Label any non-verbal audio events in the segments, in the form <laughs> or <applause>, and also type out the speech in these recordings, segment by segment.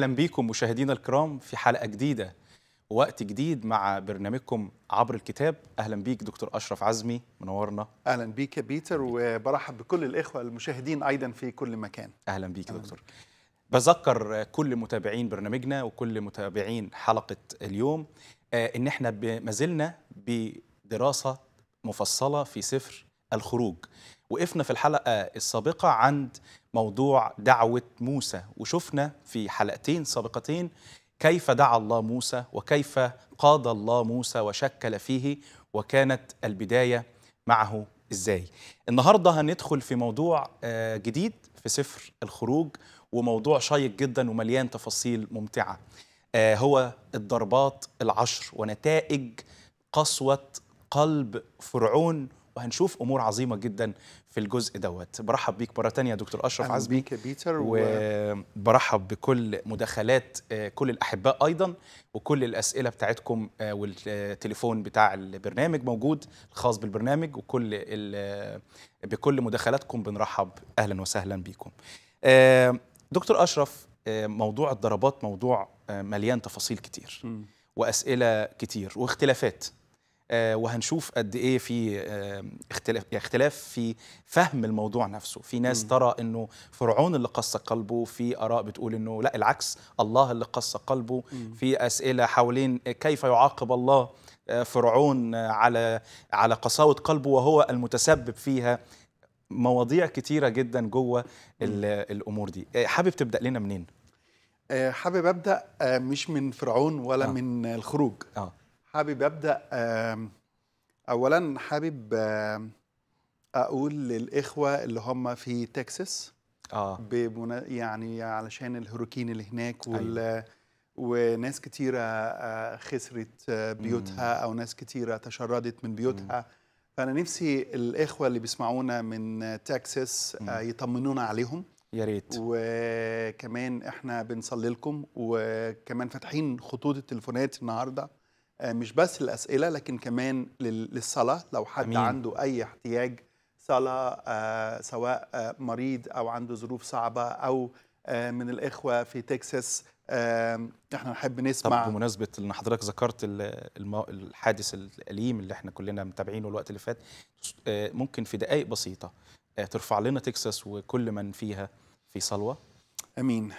أهلا بكم مشاهدينا الكرام في حلقة جديدة ووقت جديد مع برنامجكم عبر الكتاب أهلا بيك دكتور أشرف عزمي منورنا أهلا بيك يا بيتر وبرحب بكل الإخوة المشاهدين أيضا في كل مكان أهلا بيك يا دكتور بيك. بذكر كل متابعين برنامجنا وكل متابعين حلقة اليوم آه، إن إحنا ما زلنا بدراسة مفصلة في سفر الخروج وقفنا في الحلقة السابقة عند موضوع دعوة موسى وشفنا في حلقتين سابقتين كيف دعا الله موسى وكيف قاد الله موسى وشكل فيه وكانت البداية معه إزاي النهاردة هندخل في موضوع آه، جديد في سفر الخروج وموضوع شيق جدا ومليان تفاصيل ممتعة آه، هو الضربات العشر ونتائج قسوة قلب فرعون وهنشوف أمور عظيمة جدا في الجزء دوت برحب بيك مرة تانية يا دكتور أشرف عزمي بيك بيتر وبرحب بكل مداخلات آه، كل الأحباء أيضا وكل الأسئلة بتاعتكم آه، والتليفون بتاع البرنامج موجود الخاص بالبرنامج وكل ال... آه، بكل مداخلاتكم بنرحب أهلا وسهلا بيكم دكتور أشرف موضوع الضربات موضوع مليان تفاصيل كتير وأسئلة كتير واختلافات آه، وهنشوف قد ايه في آه، يعني اختلاف في فهم الموضوع نفسه في ناس ترى انه فرعون اللي قص قلبه في اراء بتقول انه لا العكس الله اللي قص قلبه في اسئله حوالين كيف يعاقب الله آه، فرعون على على قساوه قلبه وهو المتسبب فيها مواضيع كتيره جدا جوه الامور دي حابب تبدا لنا منين حابب ابدا مش من فرعون ولا آه. من الخروج آه. حابب ابدا اولا حابب اقول للاخوه اللي هم في تكساس اه بمنا... يعني علشان الهروكين اللي هناك وال أيوه. وناس كتيرة آه، خسرت آه، بيوتها أو ناس كتيرة تشردت من بيوتها فأنا نفسي الإخوة اللي بيسمعونا من تكساس آه، يطمنونا عليهم يا ريت وكمان احنا بنصلي لكم وكمان فاتحين خطوط التليفونات النهارده آه، مش بس الأسئلة لكن كمان للصلاة لو حد أمين. عنده أي احتياج صلاة آه، سواء آه، مريض أو عنده ظروف صعبة أو من الإخوة في تكساس احنا نحب نسمع طب بمناسبه ان حضرتك ذكرت الحادث الاليم اللي احنا كلنا متابعينه الوقت اللي فات ممكن في دقائق بسيطه ترفع لنا تكساس وكل من فيها في صلوه امين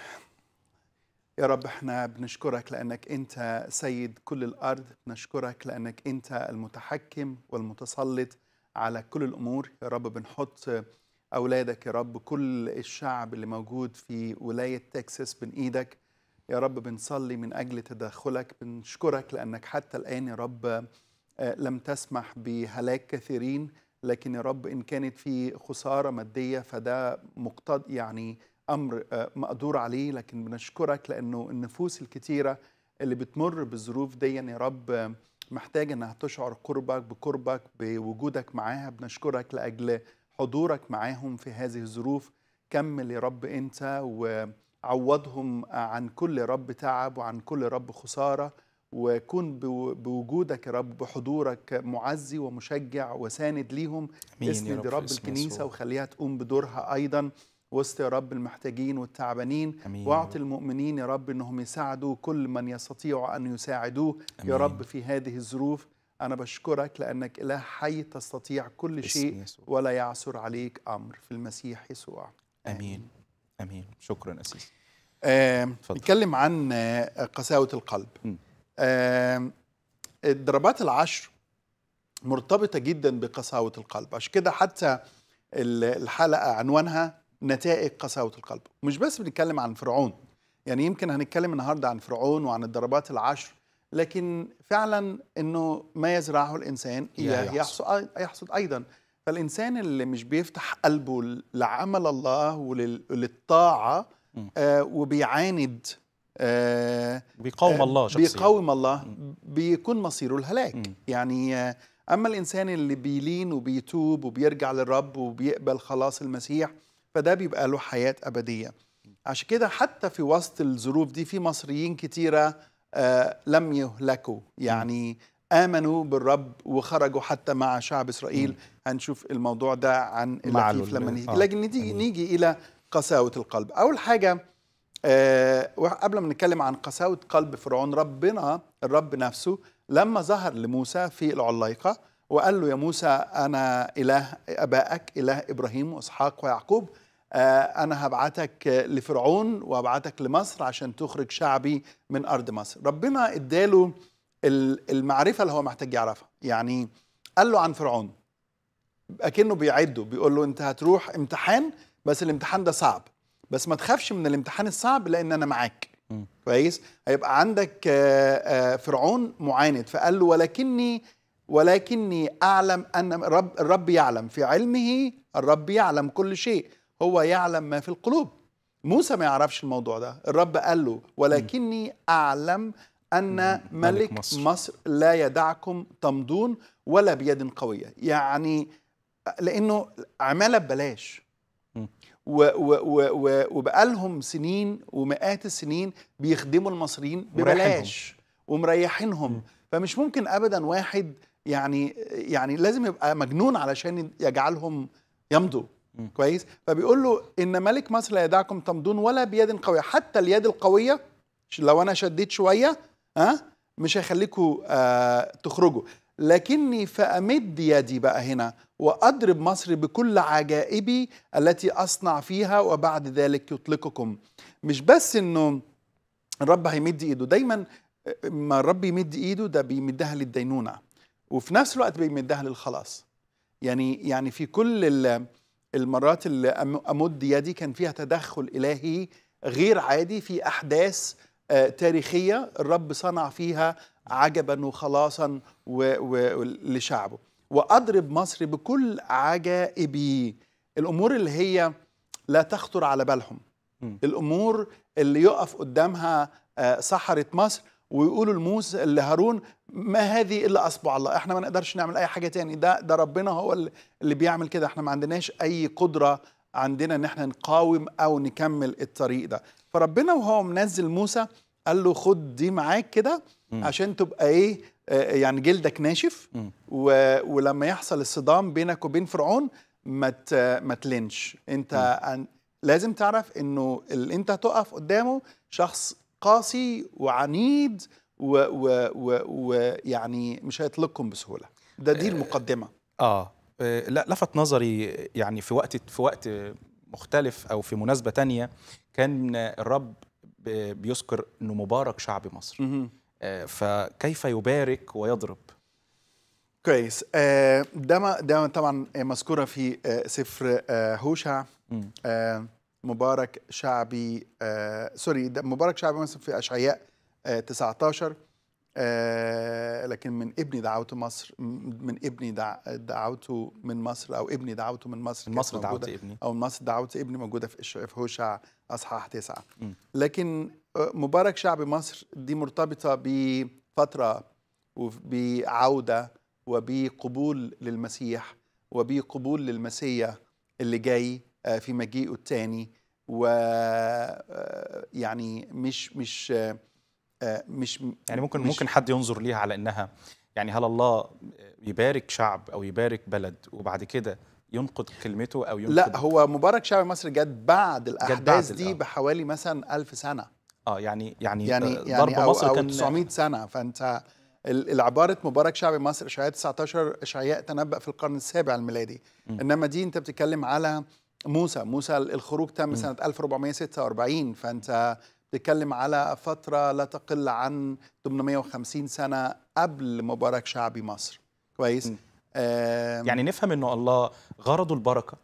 يا رب احنا بنشكرك لانك انت سيد كل الارض بنشكرك لانك انت المتحكم والمتسلط على كل الامور يا رب بنحط اولادك يا رب كل الشعب اللي موجود في ولايه تكساس بين ايدك يا رب بنصلي من اجل تدخلك بنشكرك لانك حتى الان يا رب آه، لم تسمح بهلاك كثيرين لكن يا رب ان كانت في خساره ماديه فده مقتضى يعني امر آه، مقدور عليه لكن بنشكرك لانه النفوس الكتيره اللي بتمر بالظروف دي يعني يا رب آه، محتاجه انها تشعر قربك بقربك بوجودك معاها بنشكرك لاجل حضورك معاهم في هذه الظروف كمل يا رب انت وعوضهم عن كل رب تعب وعن كل رب خساره وكن بوجودك يا رب بحضورك معزي ومشجع وساند ليهم اسند يا رب, رب الكنيسه وخليها تقوم بدورها ايضا وسط يا رب المحتاجين والتعبانين واعطي المؤمنين يا رب انهم يساعدوا كل من يستطيع ان يساعدوه أمين. يا رب في هذه الظروف انا بشكرك لانك اله حي تستطيع كل شيء ولا يعثر عليك امر في المسيح يسوع امين امين, أمين. شكرا اسيس آه نتكلم عن آه، قساوه القلب آه الضربات العشر مرتبطه جدا بقساوه القلب عشان كده حتى الحلقه عنوانها نتائج قساوة القلب مش بس بنتكلم عن فرعون يعني يمكن هنتكلم النهاردة عن فرعون وعن الضربات العشر لكن فعلا انه ما يزرعه الانسان يحصد. يحصد ايضا فالانسان اللي مش بيفتح قلبه لعمل الله وللطاعه آه وبيعاند آه بيقاوم آه الله شخصيا بيقاوم الله بيكون مصيره الهلاك م. يعني آه اما الانسان اللي بيلين وبيتوب وبيرجع للرب وبيقبل خلاص المسيح فده بيبقى له حياه ابديه عشان كده حتى في وسط الظروف دي في مصريين كتيره آه لم يهلكوا يعني امنوا بالرب وخرجوا حتى مع شعب اسرائيل هنشوف الموضوع ده عن اللطيف لما نيجي آه. لكن نيجي, نيجي الى قساوه القلب اول حاجه آه قبل ما نتكلم عن قساوه قلب فرعون ربنا الرب نفسه لما ظهر لموسى في العلايقه وقال له يا موسى أنا إله أبائك إله إبراهيم وإسحاق ويعقوب آه، أنا هبعتك لفرعون وأبعتك لمصر عشان تخرج شعبي من أرض مصر ربنا إداله المعرفة اللي هو محتاج يعرفها يعني قال له عن فرعون أكنه بيعده بيقول له أنت هتروح امتحان بس الامتحان ده صعب بس ما تخافش من الامتحان الصعب لأن أنا معاك كويس هيبقى عندك آه، آه، فرعون معاند فقال له ولكني ولكني أعلم أن الرب, الرب يعلم في علمه الرب يعلم كل شيء هو يعلم ما في القلوب موسى ما يعرفش الموضوع ده الرب قال له ولكني أعلم أن ملك مصر. مصر لا يدعكم تمضون ولا بيد قوية يعني لأنه عمالة ببلاش وبقالهم سنين ومئات السنين بيخدموا المصريين ببلاش ومريحينهم فمش ممكن ابدا واحد يعني يعني لازم يبقى مجنون علشان يجعلهم يمضوا كويس فبيقول له ان ملك مصر لا يدعكم تمضون ولا بيد قويه حتى اليد القويه لو انا شديت شويه ها أه؟ مش هيخليكم آه تخرجوا لكني فأمد يدي بقى هنا وأضرب مصر بكل عجائبي التي أصنع فيها وبعد ذلك يطلقكم مش بس إنه الرب هيمد إيده دايما آه، ما الرب يمد إيده ده بيمدها للدينونة وفي نفس الوقت بيمدها للخلاص يعني يعني في كل المرات اللي امد يدي كان فيها تدخل الهي غير عادي في احداث آه، تاريخيه الرب صنع فيها عجبا وخلاصا لشعبه واضرب مصر بكل عجائبي الامور اللي هي لا تخطر على بالهم الامور اللي يقف قدامها سحره آه، مصر ويقولوا لموسى لهارون ما هذه الا اصبع الله احنا ما نقدرش نعمل اي حاجه تاني ده ده ربنا هو اللي بيعمل كده احنا ما عندناش اي قدره عندنا ان احنا نقاوم او نكمل الطريق ده فربنا وهو منزل موسى قال له خد دي معاك كده عشان تبقى ايه آه, آه، يعني جلدك ناشف و... ولما يحصل الصدام بينك وبين فرعون ما ما تلينش انت لازم تعرف انه اللي انت هتقف قدامه شخص قاسي وعنيد ويعني مش هيطلقكم بسهوله ده دي المقدمه اه, آه لا لفت نظري يعني في وقت في وقت مختلف او في مناسبه تانية كان الرب بيذكر انه مبارك شعب مصر م -م. آه، فكيف يبارك ويضرب كويس آه، ده ده طبعا مذكوره في آه، سفر هوشع مبارك شعبي آه سوري مبارك شعبي مصر في اشعياء آه 19 آه لكن من ابني دعوته مصر من ابني دعوته من مصر او ابني دعوته من مصر مصر دعوت ابني او مصر دعوت ابني موجوده في في هوشع اصحاح تسعة م. لكن آه، مبارك شعبي مصر دي مرتبطه بفتره وبعوده وبقبول للمسيح وبقبول للمسيا اللي جاي آه، في مجيئه الثاني و آه، يعني مش مش آه، مش يعني ممكن مش ممكن حد ينظر ليها على انها يعني هل الله يبارك شعب او يبارك بلد وبعد كده ينقض كلمته او ينقض لا هو مبارك شعب مصر جت بعد الاحداث بعد دي بحوالي مثلا ألف سنه اه يعني يعني يعني, يعني ضرب يعني مصر أو كان 900 سنه فانت العبارة مبارك شعب مصر إشعياء 19 إشعياء تنبأ في القرن السابع الميلادي إنما دي أنت بتتكلم على موسى موسى الخروج تم سنة 1446 فأنت بتتكلم على فترة لا تقل عن 850 سنة قبل مبارك شعبي مصر كويس يعني نفهم انه الله غرضه البركة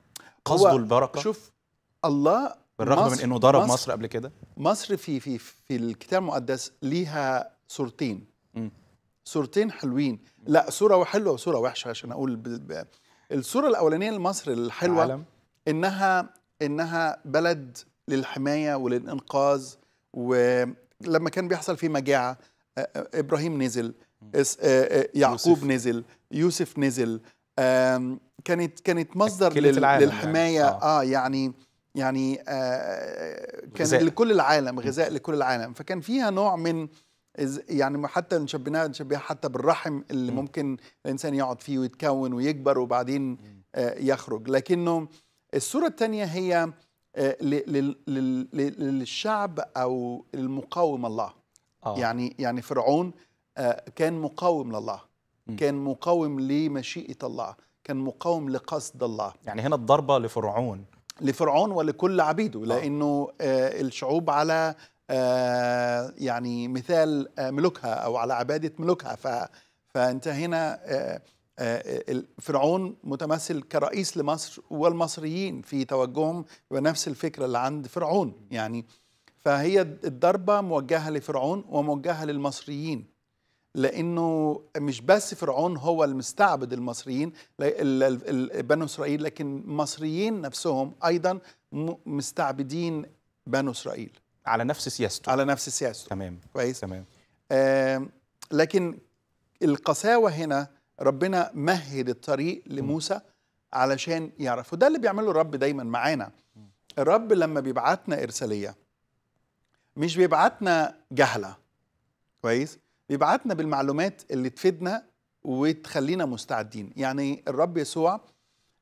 قصده البركة شوف الله بالرغم من انه ضرب مصر, مصر قبل كده مصر في في في الكتاب المقدس ليها صورتين صورتين حلوين لا صورة حلوة وصورة وحشة عشان اقول الصورة الأولانية لمصر الحلوة العالم. انها انها بلد للحمايه وللانقاذ ولما كان بيحصل فيه مجاعه آه، آه، ابراهيم نزل آه، يعقوب يوسف. نزل يوسف نزل كانت كانت مصدر يعني. للحمايه يعني. اه يعني يعني آه كان غزاء. لكل العالم غذاء لكل العالم فكان فيها نوع من يعني حتى نشبهها نشبهها حتى بالرحم اللي م. ممكن الانسان يقعد فيه ويتكون ويكبر وبعدين آه يخرج لكنه الصورة الثانية هي آه، للشعب أو المقاوم الله آه. يعني يعني فرعون آه، كان مقاوم لله كان مقاوم لمشيئة الله كان مقاوم لقصد الله يعني هنا الضربة لفرعون لفرعون ولكل عبيده آه. لأنه الشعوب على يعني مثال ملوكها أو على عبادة ملوكها فأنت هنا آه، فرعون متمثل كرئيس لمصر والمصريين في توجههم بنفس الفكرة اللي عند فرعون يعني فهي الضربة موجهة لفرعون وموجهة للمصريين لأنه مش بس فرعون هو المستعبد المصريين بنو إسرائيل لكن المصريين نفسهم أيضا مستعبدين بنو إسرائيل على نفس سياسته على نفس سياسته تمام كويس تمام آه لكن القساوة هنا ربنا مهد الطريق لموسى علشان يعرف وده اللي بيعمله الرب دايما معانا الرب لما بيبعتنا إرسالية مش بيبعتنا جهلة كويس بيبعتنا بالمعلومات اللي تفيدنا وتخلينا مستعدين يعني الرب يسوع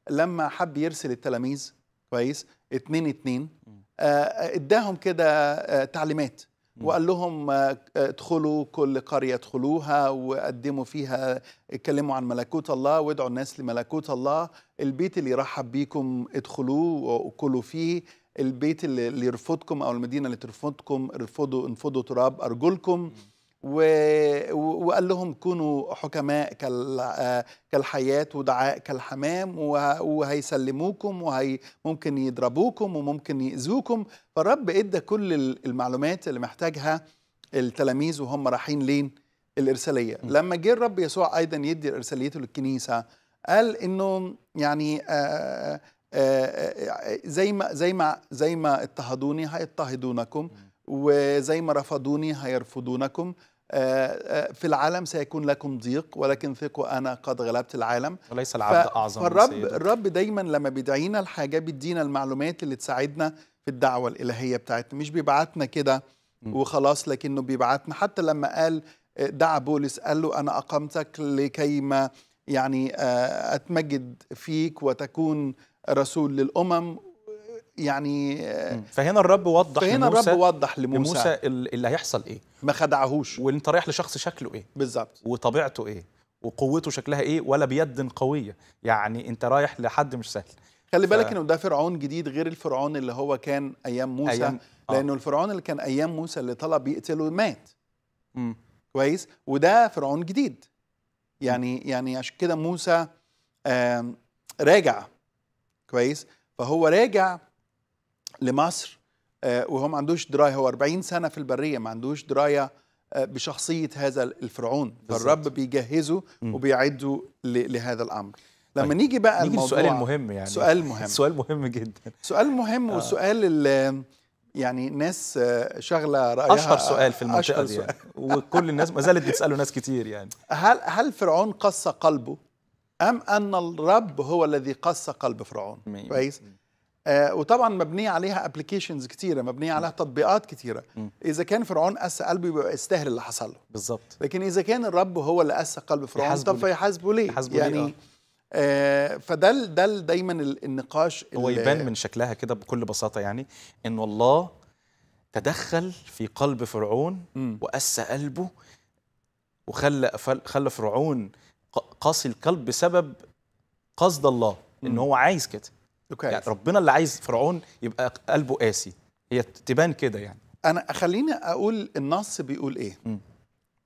لما حب يرسل التلاميذ كويس اتنين اتنين آه، اداهم كده آه، تعليمات وقال لهم آه، ادخلوا كل قرية ادخلوها وقدموا فيها اتكلموا عن ملكوت الله وادعوا الناس لملكوت الله البيت اللي يرحب بيكم ادخلوه وكلوا فيه البيت اللي يرفضكم أو المدينة اللي ترفضكم ارفضوا انفضوا تراب أرجلكم وقال لهم كونوا حكماء كالحياة ودعاء كالحمام وهيسلموكم وهي ممكن يضربوكم وممكن يأذوكم فالرب ادى كل المعلومات اللي محتاجها التلاميذ وهم رايحين لين الإرسالية لما جه الرب يسوع أيضا يدي إرساليته للكنيسة قال إنه يعني زي ما زي ما زي ما اضطهدوني هيضطهدونكم وزي ما رفضوني هيرفضونكم آه، آه، في العالم سيكون لكم ضيق ولكن ثقوا انا قد غلبت العالم وليس العبد اعظم فالرب الرب دايما لما بيدعينا الحاجه بيدينا المعلومات اللي تساعدنا في الدعوه الالهيه بتاعتنا مش بيبعتنا كده وخلاص لكنه بيبعتنا حتى لما قال آه، دعا بولس قال له انا اقامتك لكيما يعني اتمجد فيك وتكون رسول للامم يعني آه، فهنا الرب وضح فهنا لموسى الرب وضح لموسى, لموسى اللي هيحصل ايه ما خدعهوش وانت رايح لشخص شكله ايه بالظبط وطبيعته ايه وقوته شكلها ايه ولا بيد قويه يعني انت رايح لحد مش سهل خلي بالك انه ده فرعون جديد غير الفرعون اللي هو كان ايام موسى أيام... آه. لانه الفرعون اللي كان ايام موسى اللي طلب يقتله مات م. كويس وده فرعون جديد يعني م. يعني عشان كده موسى آم راجع كويس فهو راجع لمصر آه، وهو ما عندوش درايه هو 40 سنه في البريه ما عندوش درايه آه، بشخصيه هذا الفرعون فالرب بيجهزه وبيعده لهذا الامر لما طيب. نيجي بقى نيجي السؤال المهم يعني سؤال مهم <laughs> سؤال مهم جدا سؤال مهم آه. وسؤال يعني ناس آه، شغله رايها اشهر سؤال في المنطقه دي يعني. وكل الناس ما زالت بتساله ناس كتير يعني هل هل فرعون قص قلبه ام ان الرب هو الذي قص قلب فرعون كويس آه، وطبعا مبنيه عليها ابلكيشنز كتيره مبنيه عليها تطبيقات كتيره م. اذا كان فرعون قسى قلبه يبقى يستاهل اللي حصل له بالظبط لكن اذا كان الرب هو اللي قسى قلب فرعون طب فيحاسبه ليه يحاسبه يعني ليه؟ آه, آه، فده ده دايما النقاش هو يبان من شكلها كده بكل بساطه يعني ان الله تدخل في قلب فرعون وقسى قلبه وخلى خلى فرعون قاسي القلب بسبب قصد الله ان هو عايز كده يعني ربنا اللي عايز فرعون يبقى قلبه قاسي هي تبان كده يعني انا خليني اقول النص بيقول ايه م.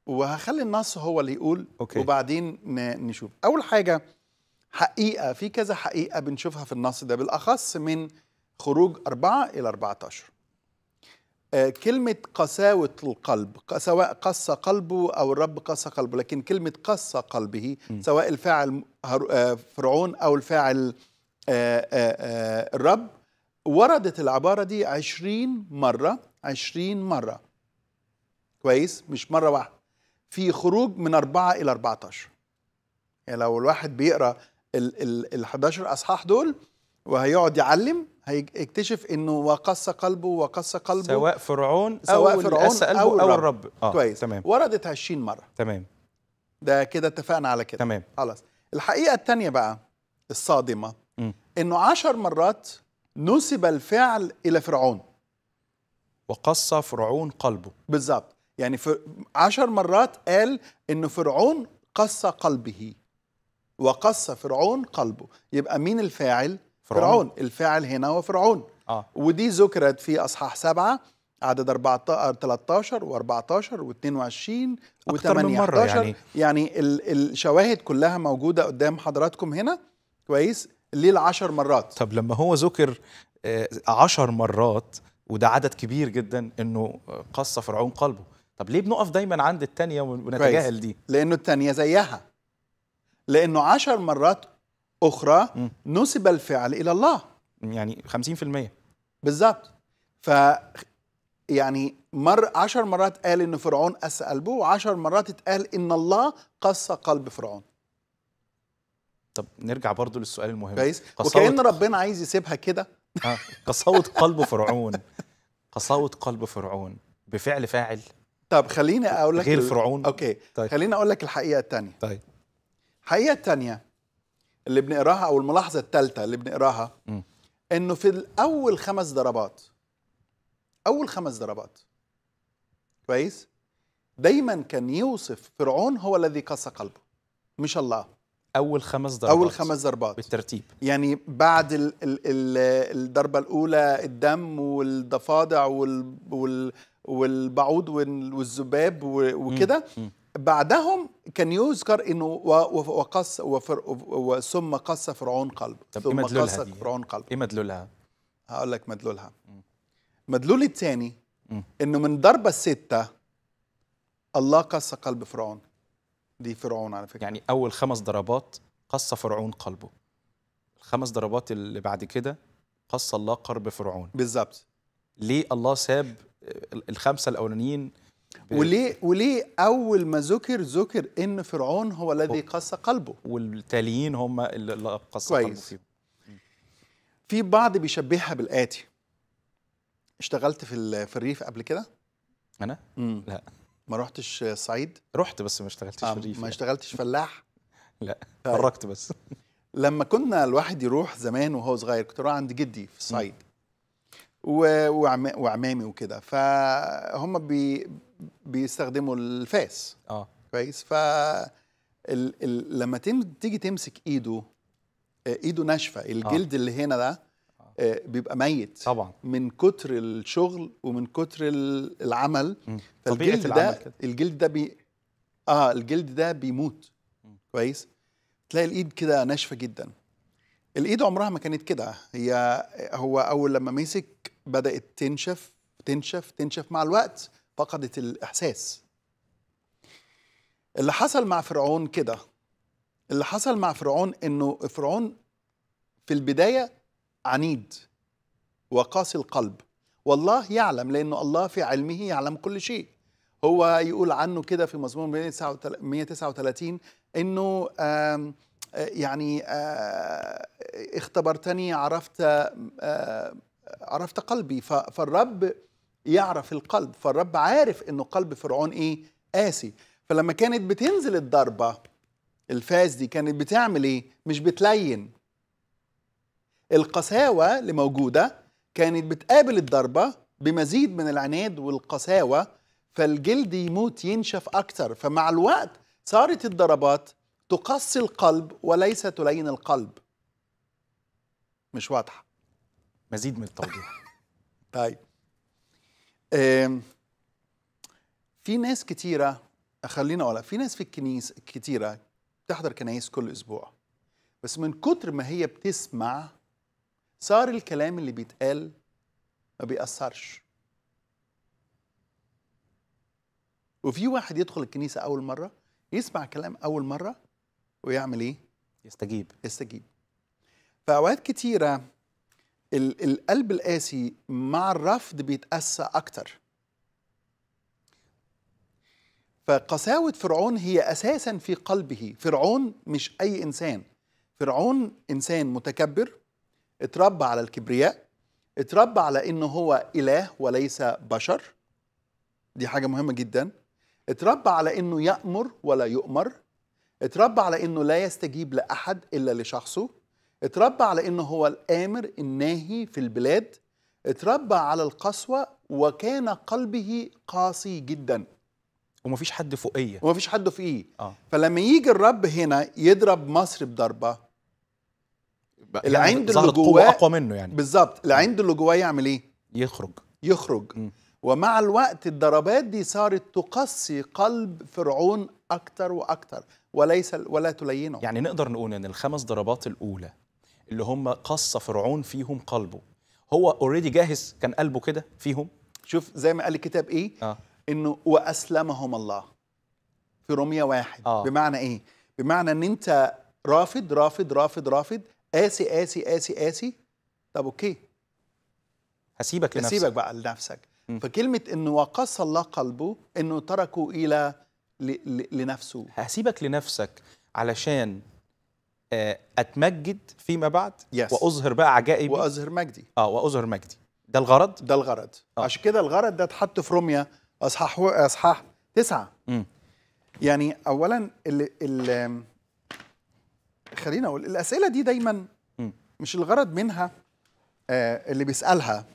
وهخلي النص هو اللي يقول أوكي. وبعدين نشوف اول حاجه حقيقه في كذا حقيقه بنشوفها في النص ده بالاخص من خروج أربعة إلى 14 آه، كلمة قساوة القلب سواء قص قلبه أو الرب قص قلبه لكن كلمة قص قلبه سواء الفاعل آه، فرعون أو الفاعل الرب آه، آه، آه، وردت العبارة دي عشرين مرة عشرين مرة كويس مش مرة واحدة في خروج من أربعة إلى أربعة عشر يعني لو الواحد بيقرأ ال, ال, ال 11 أصحاح دول وهيقعد يعلم هيكتشف انه وقص قلبه وقص قلبه سواء فرعون سواء او فرعون قلبه او الرب, أو الرب. آه. كويس تمام وردت 20 مره تمام ده كده اتفقنا على كده تمام خلاص الحقيقه الثانيه بقى الصادمه انه عشر مرات نسب الفعل الى فرعون وقص فرعون قلبه بالظبط يعني عشر مرات قال انه فرعون قص قلبه وقص فرعون قلبه يبقى مين الفاعل فرعون, فرعون. الفاعل هنا هو فرعون آه. ودي ذكرت في اصحاح سبعة عدد 14 13 و14 و22 و18 يعني, يعني الشواهد كلها موجوده قدام حضراتكم هنا كويس ليه العشر مرات طب لما هو ذكر آه، عشر مرات وده عدد كبير جدا انه قص فرعون قلبه طب ليه بنقف دايما عند التانية ونتجاهل دي لانه التانية زيها لانه عشر مرات اخرى م. نسب الفعل الى الله يعني 50% بالظبط ف يعني مر عشر مرات قال ان فرعون اسال قلبه وعشر مرات اتقال ان الله قص قلب فرعون طب نرجع برضو للسؤال المهم كويس وكأن ربنا عايز يسيبها كده قساوة قلب فرعون قساوة قلب فرعون بفعل فاعل طب خليني اقول لك غير فرعون اوكي طيب. خليني اقول لك الحقيقه الثانيه طيب الحقيقه الثانيه اللي بنقراها او الملاحظه الثالثه اللي بنقراها م. انه في الاول خمس ضربات اول خمس ضربات كويس دايما كان يوصف فرعون هو الذي قسى قلبه مش الله اول خمس ضربات اول خمس ضربات بالترتيب يعني بعد ال ال ال الضربه الاولى الدم والضفادع وال وال والبعوض والذباب وكده بعدهم كان يذكر انه وقص وفر قص فرعون قلب طب ثم إيه قص فرعون قلب ايه مدلولها؟ هقول لك مدلولها مدلول الثاني انه من ضربه السته الله قص قلب فرعون دي فرعون على فكره يعني اول خمس ضربات قص فرعون قلبه الخمس ضربات اللي بعد كده قص الله قرب فرعون بالظبط ليه الله ساب الخمسه الاولانيين ب... وليه وليه اول ما ذكر ذكر ان فرعون هو الذي قص قلبه والتاليين هم اللي قص قلبه فيهم في بعض بيشبهها بالاتي اشتغلت في في الريف قبل كده انا مم. لا ما رحتش صعيد رحت بس ما اشتغلتش آه في الريف ما يعني. اشتغلتش فلاح <laughs> لا اتفرجت بس لما كنا الواحد يروح زمان وهو صغير كنت اروح عند جدي في الصعيد و... وعم... وعمامي وكده فهم بي... بيستخدموا الفاس اه كويس ف ال... ال... لما تم... تيجي تمسك ايده آه، ايده ناشفه الجلد آه. اللي هنا ده آه، بيبقى ميت طبعا من كتر الشغل ومن كتر العمل فالجلد ده كده. الجلد ده بي اه الجلد ده بيموت كويس تلاقي الايد كده ناشفه جدا الايد عمرها ما كانت كده هي هو اول لما مسك بدات تنشف تنشف تنشف مع الوقت فقدت الاحساس اللي حصل مع فرعون كده اللي حصل مع فرعون انه فرعون في البدايه عنيد وقاسي القلب والله يعلم لأنه الله في علمه يعلم كل شيء هو يقول عنه كده في مزمور 139 أنه آه، يعني آه، اختبرتني عرفت آه، عرفت قلبي فالرب يعرف القلب فالرب عارف أنه قلب فرعون إيه قاسي فلما كانت بتنزل الضربة الفاس دي كانت بتعمل إيه مش بتلين القساوة اللي موجودة كانت بتقابل الضربة بمزيد من العناد والقساوة فالجلد يموت ينشف أكتر فمع الوقت صارت الضربات تقصي القلب وليس تلين القلب مش واضحة مزيد من التوضيح <laughs> طيب في ناس كتيرة خلينا أقولها في ناس في الكنيس كتيرة بتحضر كنايس كل أسبوع بس من كتر ما هي بتسمع صار الكلام اللي بيتقال ما بيأثرش وفي واحد يدخل الكنيسة أول مرة يسمع كلام أول مرة ويعمل إيه؟ يستجيب يستجيب فأوقات كتيرة القلب القاسي مع الرفض بيتقسى أكتر فقساوة فرعون هي أساسا في قلبه فرعون مش أي إنسان فرعون إنسان متكبر اتربى على الكبرياء اتربى على انه هو اله وليس بشر دي حاجه مهمه جدا اتربى على انه يامر ولا يؤمر اتربى على انه لا يستجيب لاحد الا لشخصه اتربى على انه هو الامر الناهي في البلاد اتربى على القسوه وكان قلبه قاسي جدا ومفيش حد فوقيه ومفيش حد فوقيه آه. فلما يجي الرب هنا يضرب مصر بضربه اللي يعني عنده اللي جواه اقوى منه يعني بالظبط اللي عنده اللي جواه يعمل ايه يخرج يخرج م. ومع الوقت الضربات دي صارت تقصي قلب فرعون اكتر واكتر وليس ولا تلينه يعني نقدر نقول ان الخمس ضربات الاولى اللي هم قص فرعون فيهم قلبه هو اوريدي جاهز كان قلبه كده فيهم شوف زي ما قال الكتاب ايه آه. انه واسلمهم الله في رومية واحد آه. بمعنى ايه بمعنى ان انت رافض رافض رافض رافض قاسي قاسي قاسي قاسي طب اوكي هسيبك لنفسك هسيبك بقى لنفسك م. فكلمه انه وقص الله قلبه انه تركه الى لنفسه هسيبك لنفسك علشان آه، اتمجد فيما بعد yes. واظهر بقى عجائبي واظهر مجدي اه واظهر مجدي ده الغرض ده الغرض آه. عشان كده الغرض ده اتحط في روميا اصحاح اصحاح تسعة م. يعني اولا ال ال خلينا اقول الاسئله دي دايما مش الغرض منها آه، اللي بيسالها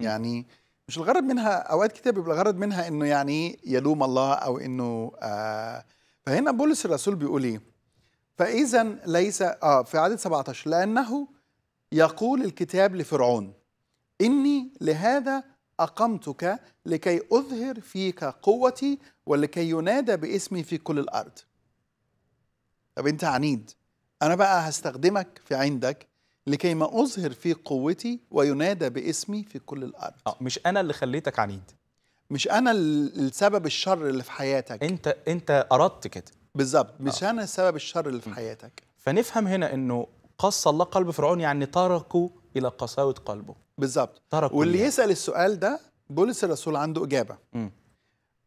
يعني مش الغرض منها اوقات كتير بيبقى الغرض منها انه يعني يلوم الله او انه آه، فهنا بولس الرسول بيقول ايه؟ فاذا ليس اه في عدد 17 لانه يقول الكتاب لفرعون اني لهذا اقمتك لكي اظهر فيك قوتي ولكي ينادى باسمي في كل الارض. طب انت عنيد أنا بقى هستخدمك في عندك لكي ما أظهر في قوتي وينادى باسمي في كل الأرض آه مش أنا اللي خليتك عنيد مش أنا السبب الشر اللي في حياتك أنت أنت أردت كده بالظبط آه. مش آه. أنا السبب الشر اللي في حياتك فنفهم هنا أنه قص الله قلب فرعون يعني تركوا إلى قساوة قلبه بالظبط واللي يعني. يسأل السؤال ده بولس الرسول عنده إجابة م.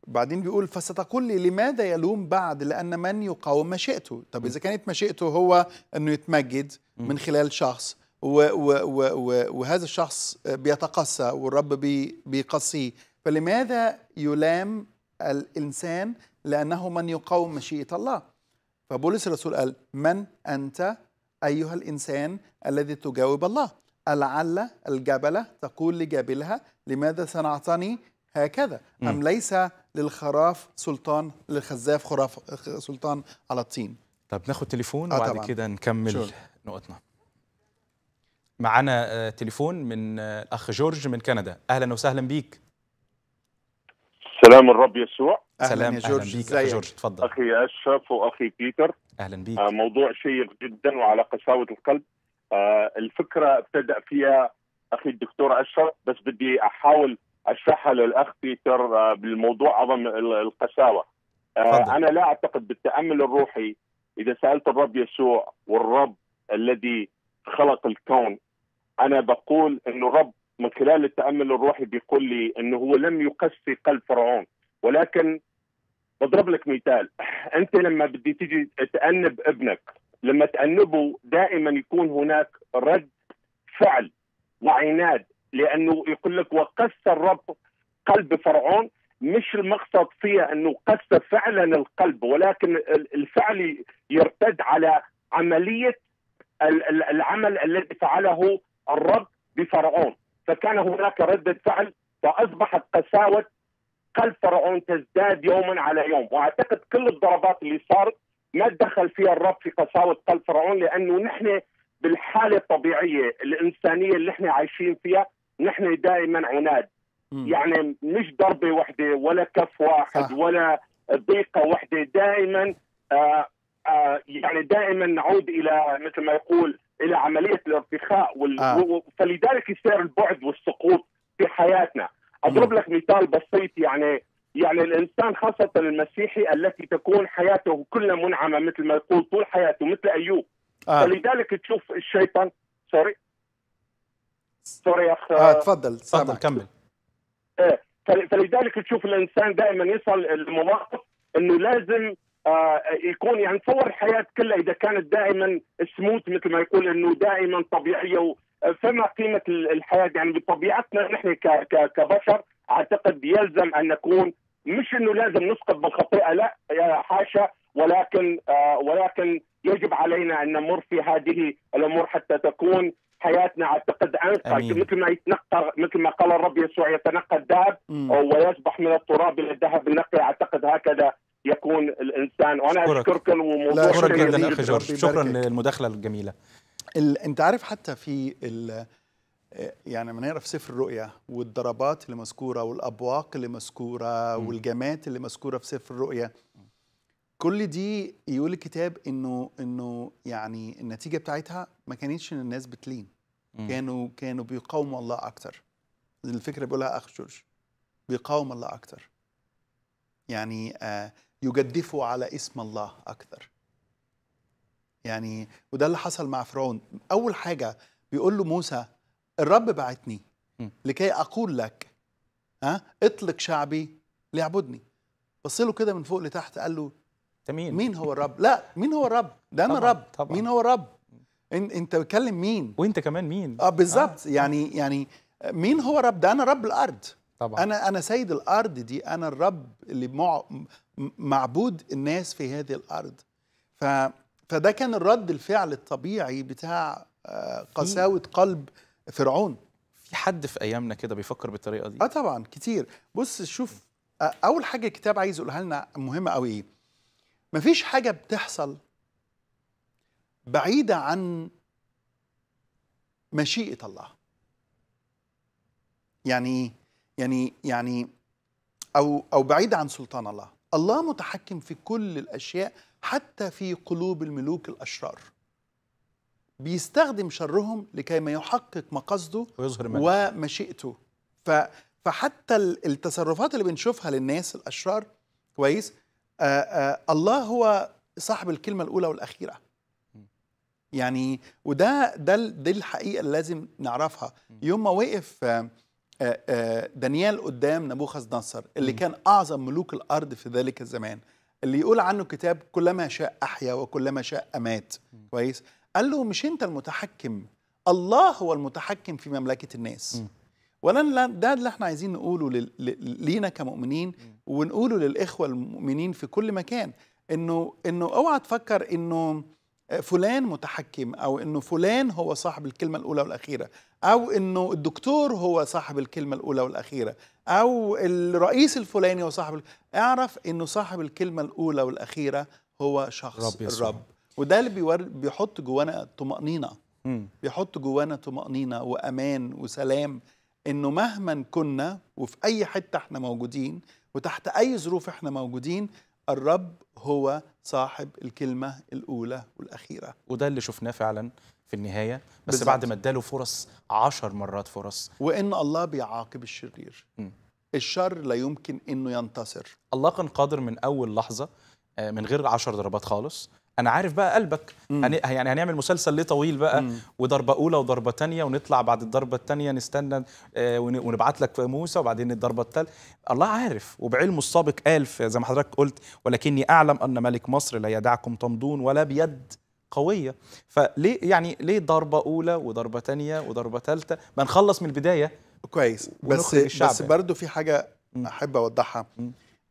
بعدين بيقول فستقول لي لماذا يلوم بعد لأن من يقاوم مشيئته طب إذا كانت مشيئته هو أنه يتمجد من خلال شخص و و و و وهذا الشخص بيتقصى والرب بي بيقصيه فلماذا يلام الإنسان لأنه من يقاوم مشيئة الله فبولس الرسول قال من أنت أيها الإنسان الذي تجاوب الله العل الجبلة تقول لجابلها لماذا صنعتني هكذا أم ليس للخراف سلطان للخزاف خراف سلطان على الطين طب ناخد تليفون آه وبعد كده نكمل شور. نقطنا معانا آه، تليفون من الاخ آه، جورج من كندا اهلا وسهلا بيك سلام الرب يسوع سلام يا جورج أهلا بيك أخي جورج تفضل اخي اشرف واخي بيتر اهلا بيك آه، موضوع شيق جدا وعلى قساوه القلب الفكره ابتدا فيها اخي الدكتور اشرف بس بدي احاول الشحه للاخ بيتر آه، بالموضوع عظم القساوه آه، انا لا اعتقد بالتامل الروحي اذا سالت الرب يسوع والرب الذي خلق الكون انا بقول انه الرب من خلال التامل الروحي بيقول لي انه هو لم يقسي قلب فرعون ولكن بضرب لك مثال <clears throat> انت لما بدي تيجي تانب ابنك لما تانبه دائما يكون هناك رد فعل وعناد لانه يقول لك وقس الرب قلب فرعون مش المقصد فيها انه قس فعلا القلب ولكن الفعل يرتد على عمليه العمل الذي فعله الرب بفرعون فكان هناك ردة فعل فأصبحت قساوة قلب فرعون تزداد يوما على يوم وأعتقد كل الضربات اللي صارت ما دخل فيها الرب في قساوة قلب فرعون لأنه نحن بالحالة الطبيعية الإنسانية اللي احنا عايشين فيها نحن دائما عناد مم. يعني مش ضربه واحده ولا كف واحد صح. ولا ضيقه واحده دائما آه آه يعني دائما نعود الى مثل ما يقول الى عمليه الارتخاء وال... آه. فلذلك يصير البعد والسقوط في حياتنا اضرب مم. لك مثال بسيط يعني يعني الانسان خاصه المسيحي التي تكون حياته كلها منعمه مثل ما يقول طول حياته مثل ايوب آه. فلذلك تشوف الشيطان سوري سوري يا اخ آه تفضل تفضل كمل ايه فلذلك تشوف الانسان دائما يصل لمواقف انه لازم آه يكون يعني تصور الحياه كلها اذا كانت دائما سموث مثل ما يقول انه دائما طبيعيه فما قيمه الحياه يعني بطبيعتنا نحن كبشر اعتقد يلزم ان نكون مش انه لازم نسقط بالخطيئه لا حاشا ولكن آه ولكن يجب علينا ان نمر في هذه الامور حتى تكون حياتنا اعتقد انقى مثل ما يتنقى مثل ما قال الرب يسوع يتنقى الذهب ويصبح من التراب الى الذهب النقي اعتقد هكذا يكون الانسان وانا اشكركم وموضوع شكرا جدا اخي جورج شكرا للمداخله الجميله ال... انت عارف حتى في ال... يعني لما نعرف سفر الرؤيا والضربات اللي مذكوره والابواق اللي مذكوره والجامات اللي مذكوره في سفر الرؤيا كل دي يقول الكتاب انه انه يعني النتيجه بتاعتها ما كانتش ان الناس بتلين كانوا كانوا بيقاوموا الله اكتر الفكره بيقولها اخ جورج بيقاوم الله اكتر يعني آه يجدفوا على اسم الله اكتر يعني وده اللي حصل مع فرعون اول حاجه بيقول له موسى الرب بعتني لكي اقول لك ها اطلق شعبي ليعبدني بص له كده من فوق لتحت قال له مين مين هو الرب لا مين هو الرب ده انا الرب طبعًا. مين هو الرب إن انت بتكلم مين وانت كمان مين اه بالظبط آه. يعني يعني مين هو الرب ده انا رب الارض طبعا انا انا سيد الارض دي انا الرب اللي مع معبود الناس في هذه الارض ف فده كان الرد الفعل الطبيعي بتاع آه، قساوه قلب فرعون في حد في ايامنا كده بيفكر بالطريقه دي اه طبعا كتير بص شوف اول حاجه الكتاب عايز يقولها لنا مهمه قوي ايه مفيش حاجة بتحصل بعيدة عن مشيئة الله يعني إيه؟ يعني يعني أو أو بعيدة عن سلطان الله الله متحكم في كل الأشياء حتى في قلوب الملوك الأشرار بيستخدم شرهم لكي ما يحقق مقاصده ويظهر منه. ومشيئته ف فحتى التصرفات اللي بنشوفها للناس الأشرار كويس آه، آه، الله هو صاحب الكلمة الأولى والأخيرة يعني وده ده دي الحقيقة اللي لازم نعرفها يوم ما وقف آه، دانيال قدام نبوخذ نصر اللي كان أعظم ملوك الأرض في ذلك الزمان اللي يقول عنه كتاب كلما شاء أحيا وكلما شاء أمات كويس قال له مش أنت المتحكم الله هو المتحكم في مملكة الناس ولا ده اللي احنا عايزين نقوله لينا كمؤمنين ونقوله للاخوه المؤمنين في كل مكان انه انه اوعى تفكر انه فلان متحكم او انه فلان هو صاحب الكلمه الاولى والاخيره او انه الدكتور هو صاحب الكلمه الاولى والاخيره او الرئيس الفلاني هو صاحب اعرف انه صاحب الكلمه الاولى والاخيره هو شخص رب يسوع. الرب وده اللي بيحط جوانا طمانينه بيحط جوانا طمانينه وامان وسلام انه مهما كنا وفي اي حته احنا موجودين وتحت اي ظروف احنا موجودين الرب هو صاحب الكلمه الاولى والاخيره وده اللي شفناه فعلا في النهايه بس بالزبط. بعد ما اداله فرص عشر مرات فرص وان الله بيعاقب الشرير م. الشر لا يمكن انه ينتصر الله كان قادر من اول لحظه آه، من غير عشر ضربات خالص انا عارف بقى قلبك هن... يعني هنعمل مسلسل ليه طويل بقى مم. وضربه اولى وضربه ثانيه ونطلع بعد الضربه الثانيه نستنى آه ون... ونبعت لك موسى وبعدين الضربه الثالثه الله عارف وبعلمه السابق قال زي ما حضرتك قلت ولكني اعلم ان ملك مصر لا يدعكم تمضون ولا بيد قويه فليه يعني ليه ضربه اولى وضربه ثانيه وضربه ثالثه ما نخلص من البدايه كويس بس بس يعني. برضه في حاجه احب اوضحها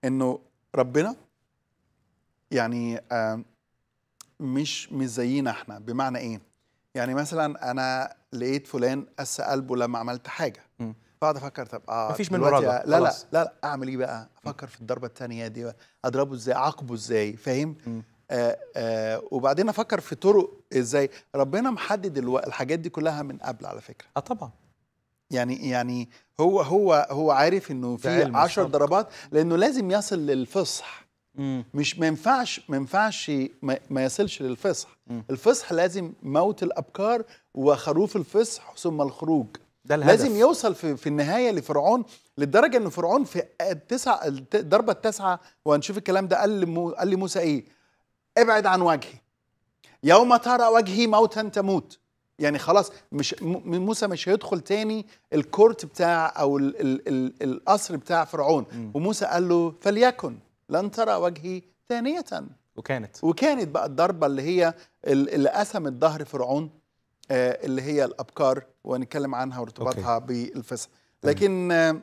انه ربنا يعني آه مش مش زينا احنا بمعنى ايه يعني مثلا انا لقيت فلان قس قلبه لما عملت حاجه بقعد افكر طب اه مفيش منه رجعه لا, لا لا لا اعمل ايه بقى افكر في الضربه الثانيه دي اضربه ازاي اعاقبه ازاي فاهم آه آه وبعدين افكر في طرق ازاي ربنا محدد الحاجات دي كلها من قبل على فكره اه طبعا يعني يعني هو هو هو عارف انه في 10 ضربات لانه لازم يصل للفصح مم. مش ما ينفعش ما ينفعش ما يصلش للفصح مم. الفصح لازم موت الابكار وخروف الفصح ثم الخروج ده الهدف. لازم يوصل في, في النهايه لفرعون لدرجه ان فرعون في التسعه الضربه التاسعه وهنشوف الكلام ده قال قال لموسى ايه ابعد عن وجهي يوم ترى وجهي موتا تموت يعني خلاص مش موسى مش هيدخل تاني الكورت بتاع او القصر بتاع فرعون م. وموسى قال له فليكن لن ترى وجهي ثانية وكانت وكانت بقى الضربة اللي هي اللي قسمت ظهر فرعون آه، اللي هي الأبكار ونتكلم عنها وارتباطها بالفصح لكن آه،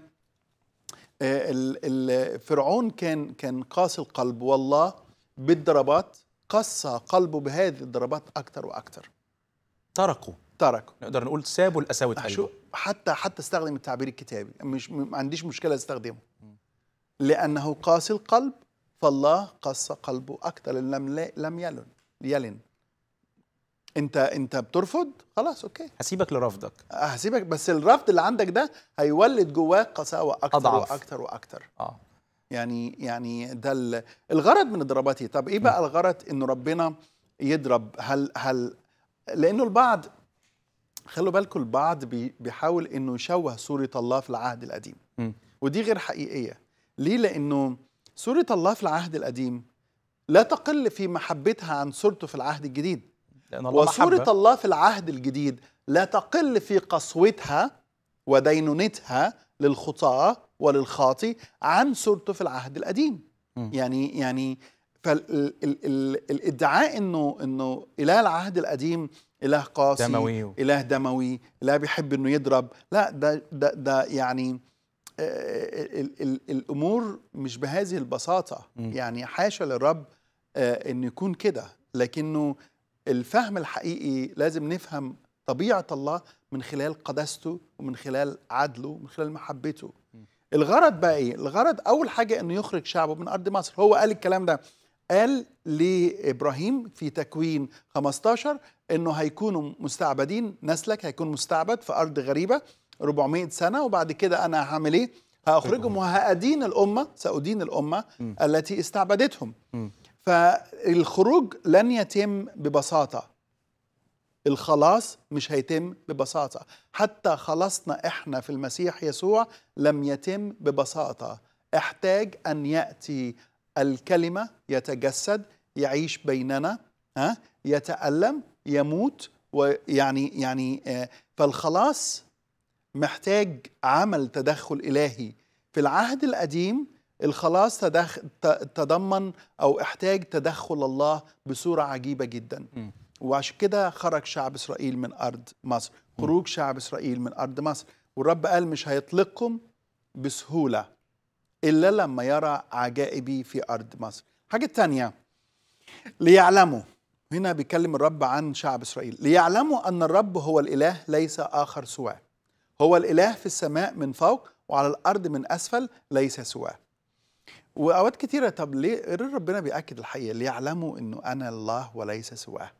آه، فرعون كان كان قاسي القلب والله بالضربات قص قلبه بهذه الضربات أكثر وأكثر تركوا تركوا نقدر نقول سابوا الأساوة حتى حتى استخدم التعبير الكتابي مش ما عنديش مشكلة استخدمه لأنه قاسي القلب فالله قص قلبه أكثر لم لم يلن يلن انت انت بترفض خلاص اوكي هسيبك لرفضك هسيبك بس الرفض اللي عندك ده هيولد جواك قساوه أكثر أضعف. وأكثر وأكثر اه يعني يعني ده الغرض من هي إيه؟ طب ايه بقى الغرض إنه ربنا يضرب هل هل لانه البعض خلوا بالكم البعض بيحاول انه يشوه صوره الله في العهد القديم م. ودي غير حقيقيه ليه لانه سوره الله في العهد القديم لا تقل في محبتها عن سورته في العهد الجديد لأن الله وسورة محبة. الله في العهد الجديد لا تقل في قسوتها ودينونتها للخطاه وللخاطي عن سورته في العهد القديم م. يعني يعني فالادعاء انه انه اله العهد القديم اله قاسي دموي اله دموي اله بيحب انه يضرب لا ده ده ده يعني آه، آه، ال ال الامور مش بهذه البساطه يعني حاشا للرب آه، ان يكون كده لكنه الفهم الحقيقي لازم نفهم طبيعه الله من خلال قداسته ومن خلال عدله ومن خلال محبته الغرض بقى ايه الغرض اول حاجه انه يخرج شعبه من ارض مصر هو قال الكلام ده قال لابراهيم في تكوين 15 انه هيكونوا مستعبدين نسلك هيكون مستعبد في ارض غريبه 400 سنه وبعد كده انا هعمل ايه؟ هاخرجهم وهادين الامه سادين الامه م. التي استعبدتهم م. فالخروج لن يتم ببساطه الخلاص مش هيتم ببساطه حتى خلصنا احنا في المسيح يسوع لم يتم ببساطه احتاج ان ياتي الكلمه يتجسد يعيش بيننا ها يتالم يموت ويعني يعني آه، فالخلاص محتاج عمل تدخل إلهي في العهد القديم الخلاص تدخ... تضمن أو احتاج تدخل الله بصورة عجيبة جدا م. وعشان كده خرج شعب إسرائيل من أرض مصر خروج شعب إسرائيل من أرض مصر والرب قال مش هيطلقكم بسهولة إلا لما يرى عجائبي في أرض مصر حاجة تانية ليعلموا هنا بيتكلم الرب عن شعب إسرائيل ليعلموا أن الرب هو الإله ليس آخر سواه هو الإله في السماء من فوق وعلى الأرض من أسفل ليس سواه وأوقات كثيرة طب ليه ربنا بيأكد الحقيقة ليعلموا أنه أنا الله وليس سواه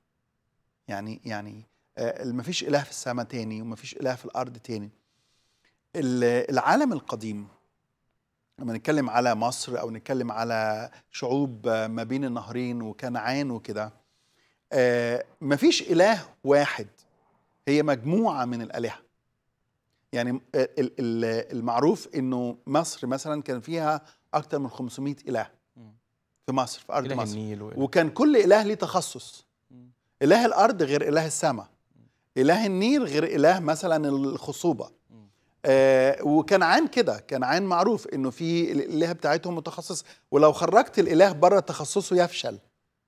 يعني يعني آه، مفيش إله في السماء تاني ومفيش إله في الأرض تاني العالم القديم لما نتكلم على مصر أو نتكلم على شعوب ما بين النهرين وكنعان وكده آه، مفيش إله واحد هي مجموعة من الآلهة يعني آه، المعروف انه مصر مثلا كان فيها اكثر من 500 اله في مصر في ارض إله مصر النيل وكان كل اله ليه تخصص اله الارض غير اله السماء اله النيل غير اله مثلا الخصوبه آه وكان عين كده كان عين معروف انه في الاله بتاعتهم متخصص ولو خرجت الاله بره تخصصه يفشل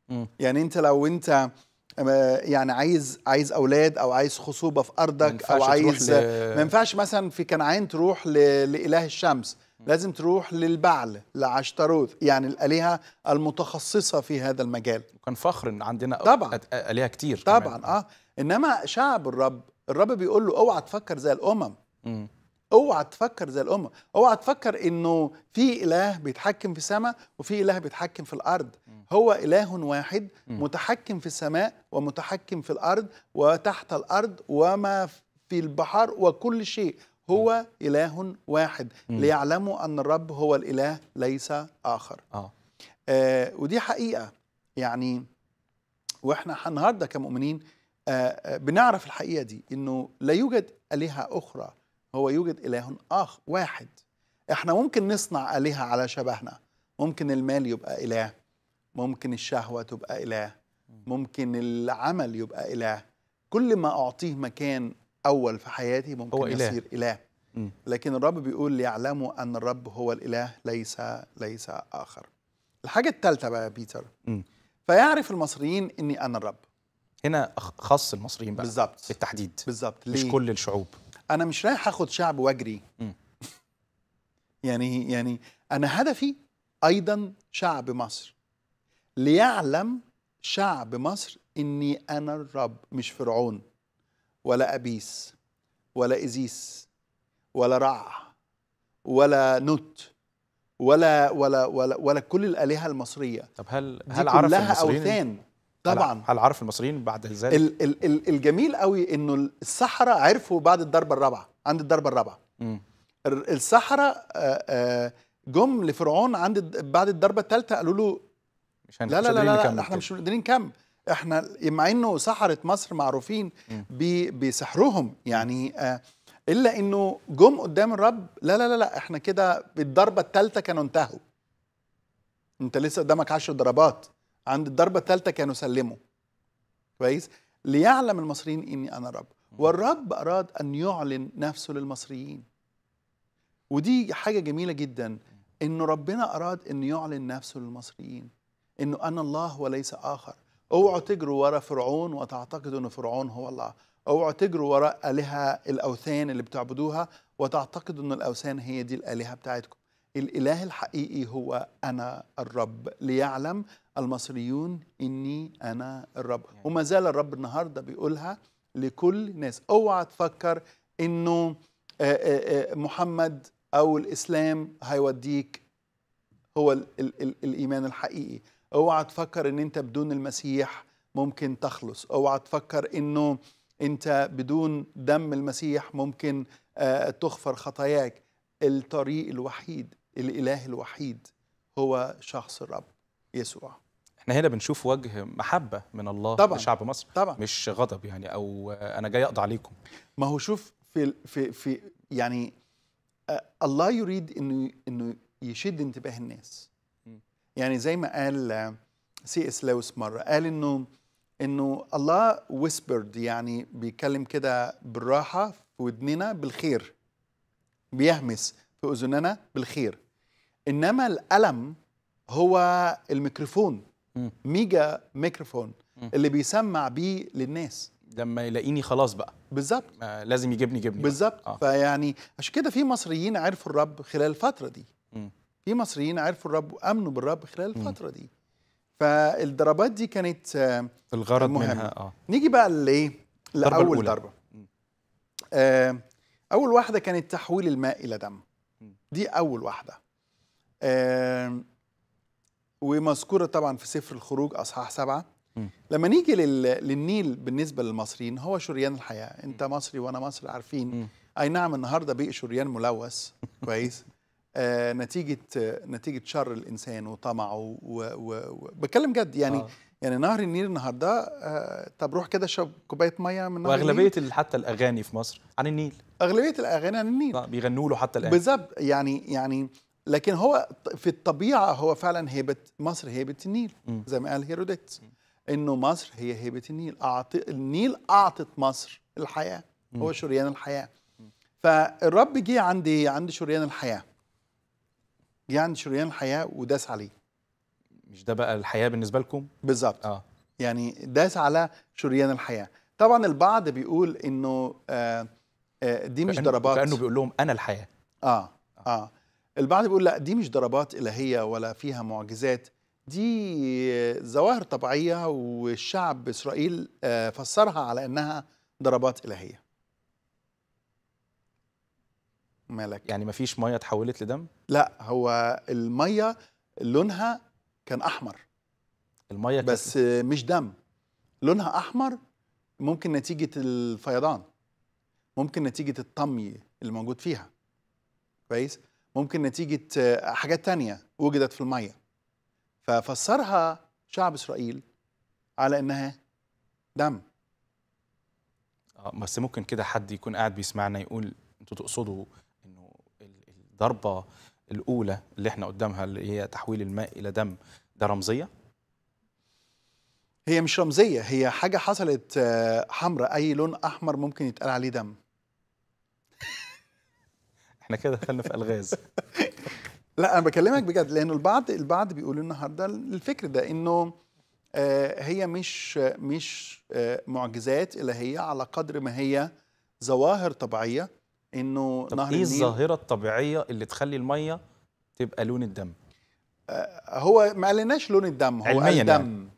م. يعني انت لو انت يعني عايز عايز اولاد او عايز خصوبه في ارضك او عايز ما ينفعش مثلا في كنعان تروح ل... لاله الشمس لازم تروح للبعل لعشتروت يعني الالهه المتخصصه في هذا المجال وكان فخر ان عندنا طبعا الهه كتير طبعا كمان. اه انما شعب الرب الرب بيقول له اوعى تفكر زي الامم مم. اوعى تفكر زي الامه اوعى تفكر انه في اله بيتحكم في السماء وفي اله بيتحكم في الارض هو اله واحد متحكم في السماء ومتحكم في الارض وتحت الارض وما في البحر وكل شيء هو اله واحد ليعلموا ان الرب هو الاله ليس اخر آه. آه ودي حقيقه يعني واحنا النهارده كمؤمنين آه،, آه بنعرف الحقيقه دي انه لا يوجد الهه اخرى هو يوجد إله آخر واحد احنا ممكن نصنع آلهة على شبهنا ممكن المال يبقى إله ممكن الشهوة تبقى إله ممكن العمل يبقى إله كل ما أعطيه مكان أول في حياتي ممكن هو إله. يصير إله لكن الرب بيقول ليعلموا أن الرب هو الإله ليس ليس آخر الحاجة الثالثة بقى بيتر م. فيعرف المصريين أني أنا الرب هنا خاص المصريين بقى بالظبط بالتحديد بالظبط مش كل الشعوب انا مش رايح اخد شعب واجري <laughs> يعني يعني انا هدفي ايضا شعب مصر ليعلم شعب مصر اني انا الرب مش فرعون ولا ابيس ولا ازيس ولا رع ولا نوت ولا ولا ولا, ولا كل الالهه المصريه طب هل هل عرف المصريين اوثان طبعا على عرف المصريين بعد ذلك ال ال ال الجميل قوي انه الصحراء عرفوا بعد الضربه الرابعه عند الضربه الرابعه الصحراء آه، آه، جم لفرعون عند بعد الضربه الثالثه قالوا له مش لا لا لا, لا, لا احنا مش قادرين نكمل احنا مع انه سحره مصر معروفين بسحرهم يعني آه، الا انه جم قدام الرب لا لا لا لا احنا كده بالضربه الثالثه كانوا انتهوا انت لسه قدامك عشر ضربات عند الضربه الثالثه كانوا سلموا كويس ليعلم المصريين اني انا رب والرب اراد ان يعلن نفسه للمصريين ودي حاجه جميله جدا انه ربنا اراد ان يعلن نفسه للمصريين انه انا الله وليس اخر اوعوا تجروا ورا فرعون وتعتقدوا ان فرعون هو الله اوعوا تجروا ورا الهه الاوثان اللي بتعبدوها وتعتقدوا ان الاوثان هي دي الالهه بتاعتكم الإله الحقيقي هو أنا الرب ليعلم المصريون إني أنا الرب وما زال الرب النهاردة بيقولها لكل ناس اوعى تفكر إنه آه، آه، آه، محمد أو الإسلام هيوديك هو الـ الـ الـ الإيمان الحقيقي اوعى تفكر إن أنت بدون المسيح ممكن تخلص اوعى تفكر إنه أنت بدون دم المسيح ممكن تغفر خطاياك الطريق الوحيد الاله الوحيد هو شخص الرب يسوع احنا هنا بنشوف وجه محبه من الله طبعًا لشعب مصر طبعًا مش غضب يعني او انا جاي اقضي عليكم ما هو شوف في في في يعني آه، الله يريد انه انه يشد انتباه الناس يعني زي ما قال آه، سي اس لويس مره قال انه انه الله ويسبرد يعني بيتكلم كده بالراحه في ودننا بالخير بيهمس في اذننا بالخير انما الالم هو الميكروفون ميجا ميكروفون اللي بيسمع بيه للناس لما يلاقيني خلاص بقى بالظبط آه لازم يجيبني جبني بالظبط آه. فيعني عشان كده في مصريين عرفوا الرب خلال الفتره دي م. في مصريين عرفوا الرب وامنوا بالرب خلال الفتره دي فالضربات دي كانت آه الغرض مهمة. منها اه نيجي بقى لايه لاول ضربه آه اول واحده كانت تحويل الماء الى دم دي اول واحده ومذكورة طبعا في سفر الخروج أصحاح سبعة م. لما نيجي لل... للنيل بالنسبة للمصريين هو شريان الحياة أنت مصري وأنا مصري عارفين م. أي نعم النهاردة بقي شريان ملوث <laughs> كويس آه نتيجة آه نتيجة شر الإنسان وطمعه و... و... و... بتكلم جد يعني آه. يعني نهر النيل النهارده آه طب روح كده شرب كوبايه ميه من نهر واغلبيه النيل. حتى الاغاني في مصر عن النيل اغلبيه الاغاني عن النيل آه، بيغنوا له حتى الان بالظبط يعني يعني لكن هو في الطبيعه هو فعلا هيبه مصر هيبه النيل زي ما قال هيروديت انه مصر هي هيبه النيل أعطي النيل اعطت مصر الحياه هو شريان الحياه فالرب جه عندي عند شريان الحياه جه عند شريان الحياه وداس عليه مش ده بقى الحياه بالنسبه لكم بالظبط اه يعني داس على شريان الحياه طبعا البعض بيقول انه آه آه دي مش ضربات كانه بيقول لهم انا الحياه اه اه, آه. البعض بيقول لا دي مش ضربات إلهية ولا فيها معجزات دي ظواهر طبيعية والشعب إسرائيل آه، فسرها على أنها ضربات إلهية مالك يعني مفيش مية تحولت لدم؟ لا هو المية لونها كان أحمر المية بس كان... مش دم لونها أحمر ممكن نتيجة الفيضان ممكن نتيجة الطمي اللي موجود فيها كويس؟ ممكن نتيجة آه، حاجات تانية وجدت في المية ففسرها شعب إسرائيل على إنها دم آه، بس ممكن كده حد يكون قاعد بيسمعنا يقول انتوا تقصدوا انه الضربه الاولى اللي احنا قدامها اللي هي تحويل الماء الى دم ده رمزيه هي مش رمزيه هي حاجه حصلت آه، حمراء اي لون احمر ممكن يتقال عليه دم احنا كده دخلنا في الغاز <laughs> لا انا بكلمك بجد لانه البعض البعض بيقول النهارده الفكر ده انه آه، هي مش مش آه، معجزات الا هي على قدر ما هي ظواهر طبيعيه انه طب نهر ايه الظاهره الطبيعيه اللي تخلي الميه تبقى لون الدم آه، هو ما قالناش لون الدم هو علمياً الدم يعني.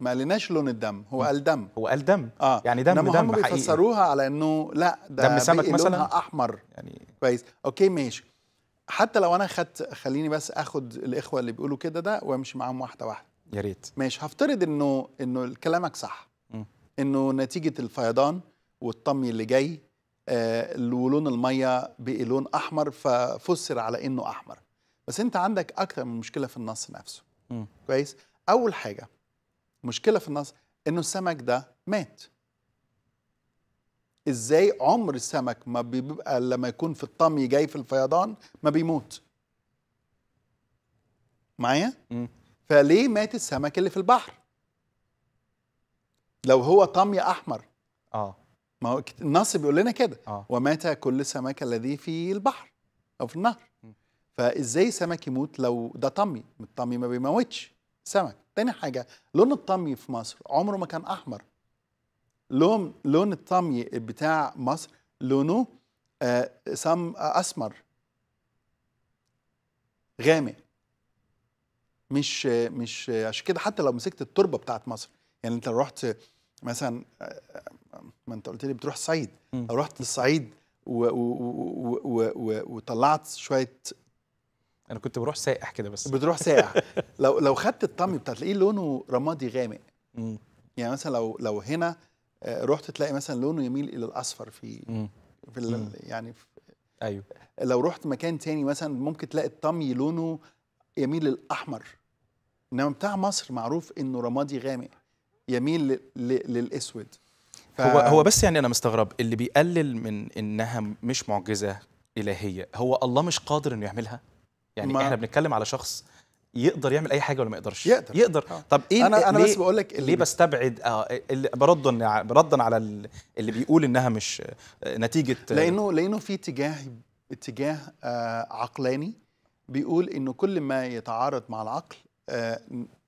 ما لناش لون الدم هو قال دم هو قال دم اه يعني دم دم, حقيقي حقيقي بيفسروها على انه لا ده دم سمك مثلا لونها احمر يعني كويس اوكي ماشي حتى لو انا خدت خليني بس اخد الاخوه اللي بيقولوا كده ده وامشي معاهم واحده واحده يا ريت ماشي هفترض انه انه كلامك صح م. انه نتيجه الفيضان والطمي اللي جاي آه ولون الميه بقي لون احمر ففسر على انه احمر بس انت عندك اكتر من مشكله في النص نفسه م. كويس اول حاجه المشكله في النص انه السمك ده مات ازاي عمر السمك ما بيبقى لما يكون في الطمي جاي في الفيضان ما بيموت معايا فليه مات السمك اللي في البحر لو هو طمي احمر اه ما هو النص بيقول لنا كده آه. ومات كل سمك الذي في البحر او في النهر فازاي سمك يموت لو ده طمي الطمي ما بيموتش سمك تاني حاجة لون الطمي في مصر عمره ما كان أحمر لون لون الطمي بتاع مصر لونه آه سم أسمر غامق مش مش عشان كده حتى لو مسكت التربة بتاعت مصر يعني أنت لو رحت مثلا آه، آه، ما أنت قلت لي بتروح الصعيد لو رحت للصعيد وطلعت شوية انا كنت بروح سائح كده بس بتروح سائح <laughs> لو لو خدت الطمي بتاع تلاقيه لونه رمادي غامق مم. يعني مثلا لو لو هنا آه، رحت تلاقي مثلا لونه يميل الى الاصفر في مم. في مم. يعني في ايوه لو رحت مكان تاني مثلا ممكن تلاقي الطمي لونه يميل للاحمر انما بتاع مصر معروف انه رمادي غامق يميل ل... ل... للاسود ف... هو هو بس يعني انا مستغرب اللي بيقلل من انها مش معجزه الهيه هو الله مش قادر انه يعملها يعني ما. احنا بنتكلم على شخص يقدر يعمل اي حاجه ولا ما يقدرش يقدر يقدر آه. طب ايه انا انا بس بقول لك ليه بستبعد اه اللي بردا بردا على اللي بيقول انها مش آه، نتيجه آه، لانه لانه في اتجاه اتجاه آه عقلاني بيقول انه كل ما يتعارض مع العقل آه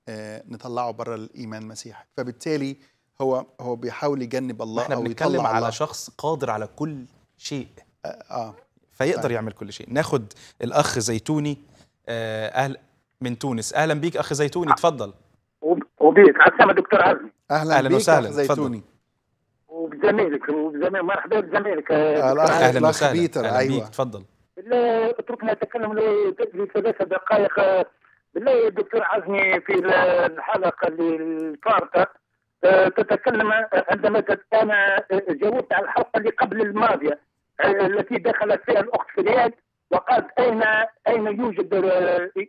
آه نطلعه بره الايمان المسيحي فبالتالي هو هو بيحاول يجنب الله احنا او بنتكلم على الله. شخص قادر على كل شيء اه, آه. فيقدر طيب. يعمل كل شيء ناخد الاخ زيتوني آه، اهل من تونس اهلا بيك اخ زيتوني تفضل وبيك على السلامه دكتور عزمي اهلا, أهلا وسهلا زيتوني وبزميلك وبزميلك مرحبا بزميلك آه، الاخ اهلا وسهلا اهلا أيوة. بيك تفضل بالله اتركنا نتكلم لثلاث دقائق بالله يا دكتور عزمي في الحلقه فارته آه، تتكلم عندما انا جاوبت على الحلقه اللي قبل الماضيه التي دخلت فيها الاخت فريال وقالت اين اين يوجد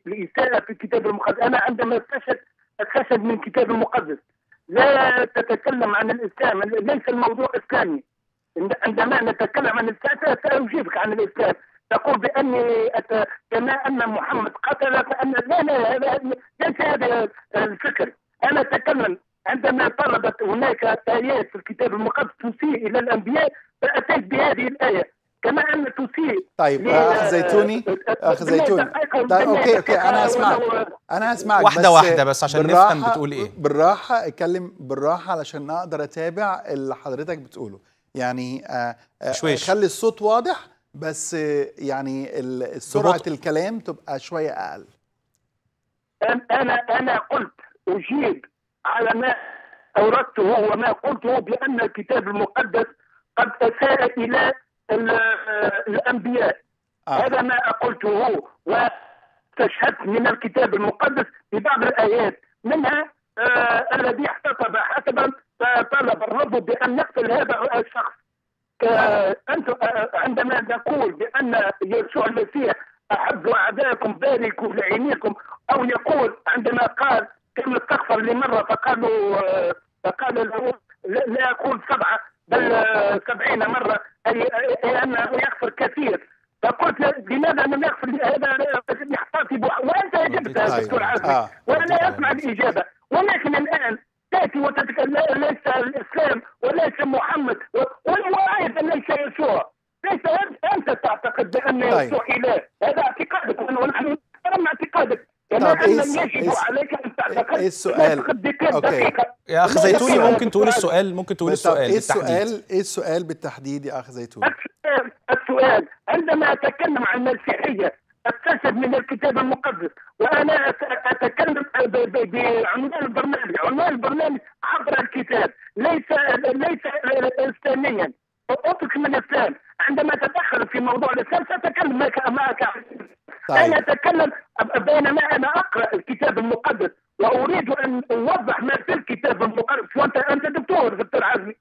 الاساءه في الكتاب المقدس انا عندما استشهد استشهد من الكتاب المقدس لا تتكلم عن الاسلام ليس الموضوع اسلامي عندما نتكلم عن الاسلام ساجيبك عن الاسلام تقول باني أت... كما ان محمد قتل فان لا لا, لا, لا ليس هذا الفكر انا اتكلم عندما طردت هناك آيات في الكتاب المقدس تسيء إلى الأنبياء فأتيت بهذه الآية كما ان تسيء طيب اخ زيتوني آه، اخ زيتوني طيب اوكي اوكي انا اسمعك انا اسمعك واحده بس واحده بس عشان نفهم بتقول ايه بالراحه اتكلم بالراحه علشان اقدر اتابع اللي حضرتك بتقوله يعني آه، آه، شويش. خلي الصوت واضح بس يعني سرعه الكلام تبقى شويه اقل انا انا قلت اجيب على ما أوردته وما قلته بأن الكتاب المقدس قد أساء إلى الأنبياء آه. هذا ما قلته واستشهدت من الكتاب المقدس ببعض الآيات منها آه الذي احتفظ حسبا طلب الرب بأن نقتل هذا الشخص آه، أنت آه، عندما نقول بأن يسوع المسيح أحب أعدائكم باركوا لعينيكم أو يقول عندما قال كان استغفر لي مره فقال له فقال له لا اقول سبعه بل آه، سبعين مره اي انه يغفر كثير فقلت لماذا لم يغفر هذا يحتاطب وانت اجبت دكتور عزمي آه، وانا لا اسمع الاجابه ولكن الان تاتي وتتكلم ليس الاسلام وليس محمد وايضا ليس يسوع ليس انت تعتقد بان يسوع اله هذا اعتقادك ونحن نحترم اعتقادك كما إيه يجب عليك ان تعتقد إيه السؤال اوكي يا اخ زيتوني ممكن تقول السؤال ممكن تقول السؤال ايه السؤال ايه السؤال بالتحديد إيه يا اخ زيتوني السؤال عندما اتكلم عن المسيحيه اكتسب من الكتاب المقدس وانا اتكلم بعنوان البرنامج عنوان البرنامج عبر الكتاب ليس ليس اسلاميا حقوقك من الاسلام عندما تدخل في موضوع الاسلام ستتكلم معك معك طيب. انا اتكلم بينما انا اقرا الكتاب المقدس واريد ان اوضح ما في الكتاب المقدس وانت انت دكتور دكتور عزمي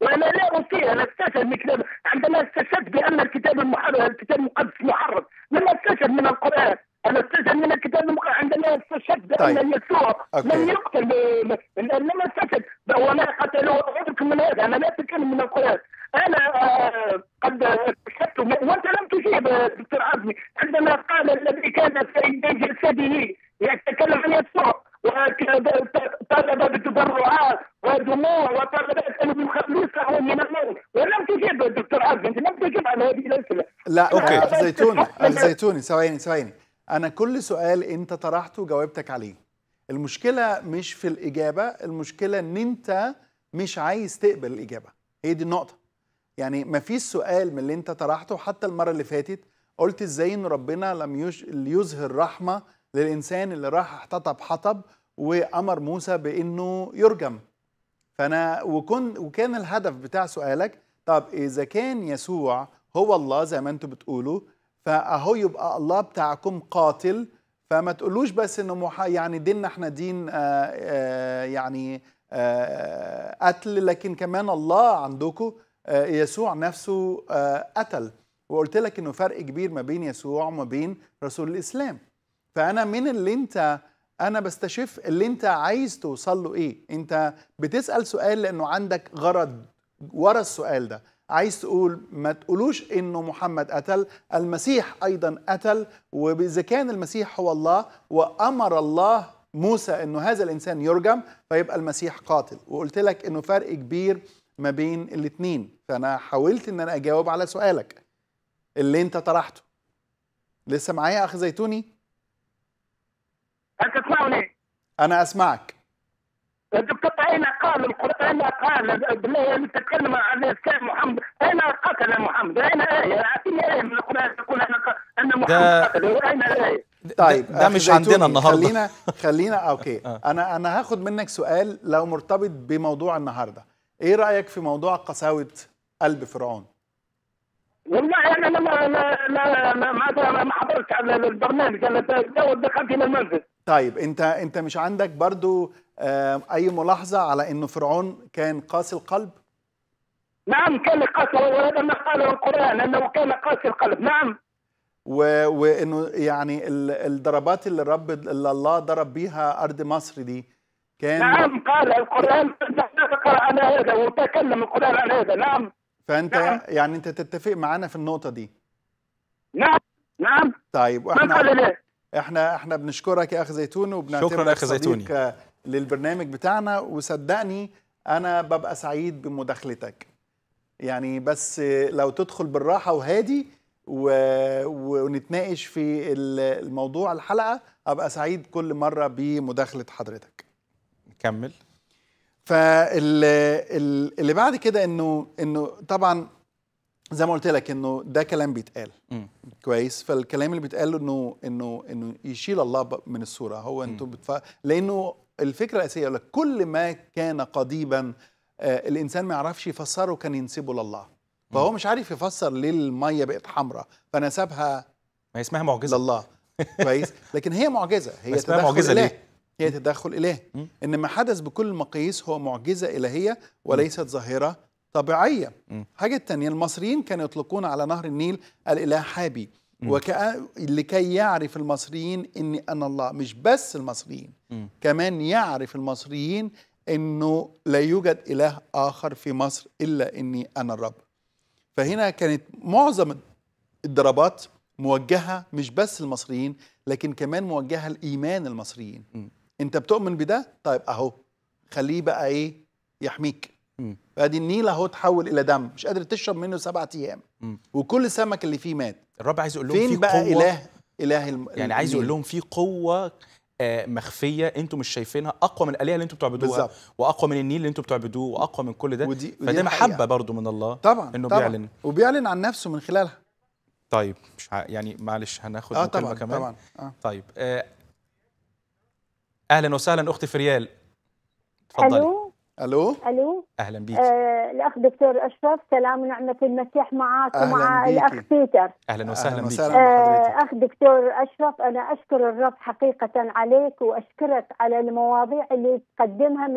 وانا لا اطيع انا استشهد من عندما استشهد بان الكتاب المحرم الكتاب المقدس محرم لم استشهد من القران انا استشهد طيب. من الكتاب عندما استشهد طيب. ان يسوع لم يقتل انما استشهد وما قتلوه اترك من هذا انا لا اتكلم من القران انا آه، قد استشهدت وانت لم تجيب دكتور عزمي عندما قال الذي كان في جسده يتكلم عن يسوع وطلب بالتبرعات ودموع وطلب انهم يخلصه من الموت ولم تجيب دكتور عزمي لم تجيب على هذه الاسئله لا اوكي الزيتوني الزيتوني ثواني ثواني انا كل سؤال انت طرحته جاوبتك عليه المشكله مش في الاجابه المشكله ان انت مش عايز تقبل الاجابه هي دي النقطه يعني مفيش سؤال من اللي انت طرحته حتى المره اللي فاتت قلت ازاي ان ربنا لم يظهر رحمه للانسان اللي راح احتطب حطب وامر موسى بانه يرجم فانا وكن وكان الهدف بتاع سؤالك طب اذا كان يسوع هو الله زي ما أنتوا بتقولوا فاهو يبقى الله بتاعكم قاتل فما تقولوش بس انه محا يعني ديننا احنا دين آآ آه، آآ آه، يعني آآ آه، قتل لكن كمان الله عندكم يسوع نفسه قتل وقلت لك انه فرق كبير ما بين يسوع وما بين رسول الاسلام فانا من اللي انت انا بستشف اللي انت عايز توصل له ايه انت بتسال سؤال لانه عندك غرض ورا السؤال ده عايز تقول ما تقولوش انه محمد قتل المسيح ايضا قتل واذا كان المسيح هو الله وامر الله موسى انه هذا الانسان يرجم فيبقى المسيح قاتل وقلت لك انه فرق كبير ما بين الاثنين فانا حاولت ان انا اجاوب على سؤالك اللي انت طرحته لسه معايا اخ زيتوني انا اسمعك هذوك اين قال القران قال بالله تتكلم عن كان محمد اين قتل محمد اين ايه اعطيني ايه من القران تقول انا ان محمد قتل اين ايه طيب ده مش عندنا النهارده خلينا خلينا آه، اوكي <laughs> آه. انا انا هاخد منك سؤال لو مرتبط بموضوع النهارده ايه رايك في موضوع قساوه قلب فرعون والله انا ما ما ما ما حضرتش على البرنامج انا دخلت الى المنزل طيب انت انت مش عندك برضو اي ملاحظه على انه فرعون كان قاسي القلب نعم كان قاسي وهذا ما قاله القران انه كان قاسي القلب نعم و... وانه يعني الضربات اللي رب اللي الله ضرب بيها ارض مصر دي كان نعم قال القران تقرا على هذا وتكلم القران على هذا نعم فانت نعم. يعني انت تتفق معنا في النقطه دي نعم نعم طيب واحنا من قال احنا احنا بنشكرك يا اخ زيتون وبنعتبرك اخ آه، للبرنامج بتاعنا وصدقني انا ببقى سعيد بمداخلتك يعني بس لو تدخل بالراحه وهادي و... ونتناقش في الموضوع الحلقه ابقى سعيد كل مره بمداخله حضرتك كمل فاللي بعد كده انه انه طبعا زي ما قلت لك انه ده كلام بيتقال م. كويس فالكلام اللي بيتقال انه انه انه يشيل الله من الصوره هو انتوا بتف... لانه الفكره الاساسيه يقول لك كل ما كان قضيبا آه الانسان ما يعرفش يفسره كان ينسبه لله فهو مش عارف يفسر ليه الميه بقت حمراء فنسبها ما اسمها معجزه لله كويس لكن هي معجزه <laughs> هي اسمها معجزه إله. ليه هي تدخل الهي ان ما حدث بكل مقاييس هو معجزه الهيه وليست ظاهره طبيعيه حاجه تانية المصريين كانوا يطلقون على نهر النيل الاله حابي وكأن لكي يعرف المصريين اني انا الله مش بس المصريين م. كمان يعرف المصريين انه لا يوجد اله اخر في مصر الا اني انا الرب فهنا كانت معظم الضربات موجهه مش بس المصريين لكن كمان موجهه لايمان المصريين م. انت بتؤمن بده طيب اهو خليه بقى ايه يحميك فادي النيل اهو تحول الى دم مش قادر تشرب منه سبعة ايام وكل سمك اللي فيه مات الرب عايز يقول لهم فين في بقى قوة اله اله الم... يعني عايز يقول لهم في قوه آه، مخفيه انتم مش شايفينها اقوى من الالهه اللي انتم بتعبدوها بالزبط. واقوى من النيل اللي انتم بتعبدوه واقوى من كل ده ودي فده محبه برضو من الله طبعا انه طبعا بيعلن وبيعلن عن نفسه من خلالها طيب مش يعني معلش هناخد آه مكالمه كمان طبعا آه. طيب آه اهلا وسهلا اختي فريال اتفضلي الو الو اهلا بك آه، الاخ دكتور اشرف سلام ونعمه المسيح معك ومع الاخ بيتر اهلا وسهلا بك آه، اخ دكتور اشرف انا اشكر الرب حقيقه عليك واشكرك على المواضيع اللي تقدمها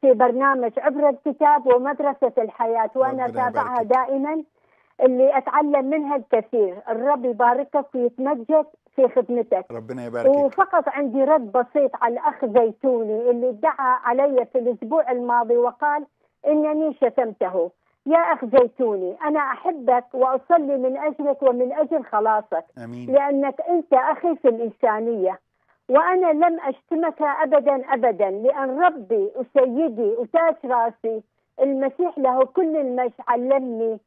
في برنامج عبر الكتاب ومدرسه الحياه وانا اتابعها دائما اللي اتعلم منها الكثير الرب يباركك ويتمجد في خدمتك ربنا يبارك وفقط عندي رد بسيط على الاخ زيتوني اللي دعا علي في الاسبوع الماضي وقال انني شتمته يا اخ زيتوني انا احبك واصلي من اجلك ومن اجل خلاصك امين لانك انت اخي في الانسانيه وانا لم اشتمك ابدا ابدا لان ربي وسيدي وتاج راسي المسيح له كل المجد علمني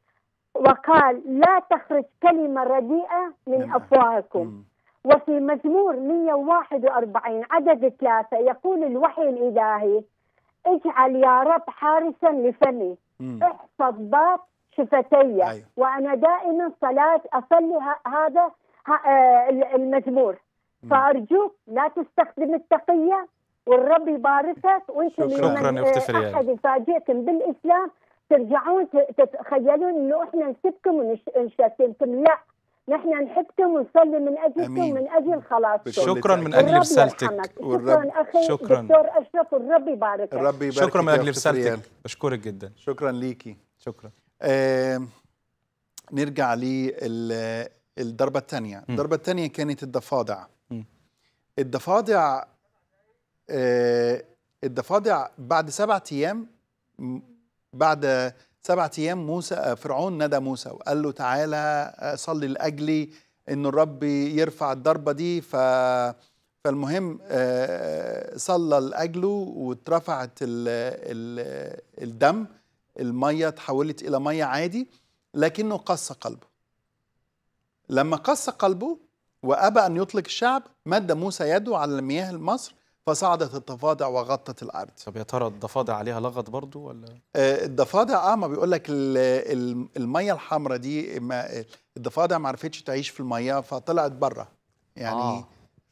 وقال لا تخرج كلمة رديئة من نعم. أفواهكم وفي مزمور 141 عدد ثلاثة يقول الوحي الإلهي اجعل يا رب حارسا لفمي احفظ باب شفتي أيوه. وأنا دائما صلاة أصلي هذا آه، المزمور فأرجوك لا تستخدم التقية والرب يباركك وانت شكرا يا اختي آه، فريال احد يفاجئكم بالاسلام ترجعون تتخيلون انه احنا نسبكم ونشتمكم لا نحن نحبكم ونصلي من اجلكم أمين. من اجل خلاص شكرا من اجل رسالتك شكرا اخي شكرا دكتور اشرف والرب يبارك يبارك شكرا من اجل رسالتك بشكرك جدا شكرا ليكي شكرا آه نرجع للضربه الثانيه الضربه الثانيه كانت الضفادع الضفادع آه الضفادع بعد سبعة ايام بعد سبعة أيام موسى آه، فرعون ندى موسى وقال له تعالى آه، صلي لأجلي إن الرب يرفع الضربة دي ف فالمهم آه، صلى لأجله واترفعت الدم المية تحولت إلى مية عادي لكنه قص قلبه لما قص قلبه وأبى أن يطلق الشعب مد موسى يده على مياه مصر فصعدت الضفادع وغطت الارض طب يا ترى الضفادع عليها لغط برضو ولا آه الضفادع اه ما بيقول لك الميه الحمراء دي ما الضفادع ما عرفتش تعيش في الميه فطلعت بره يعني آه.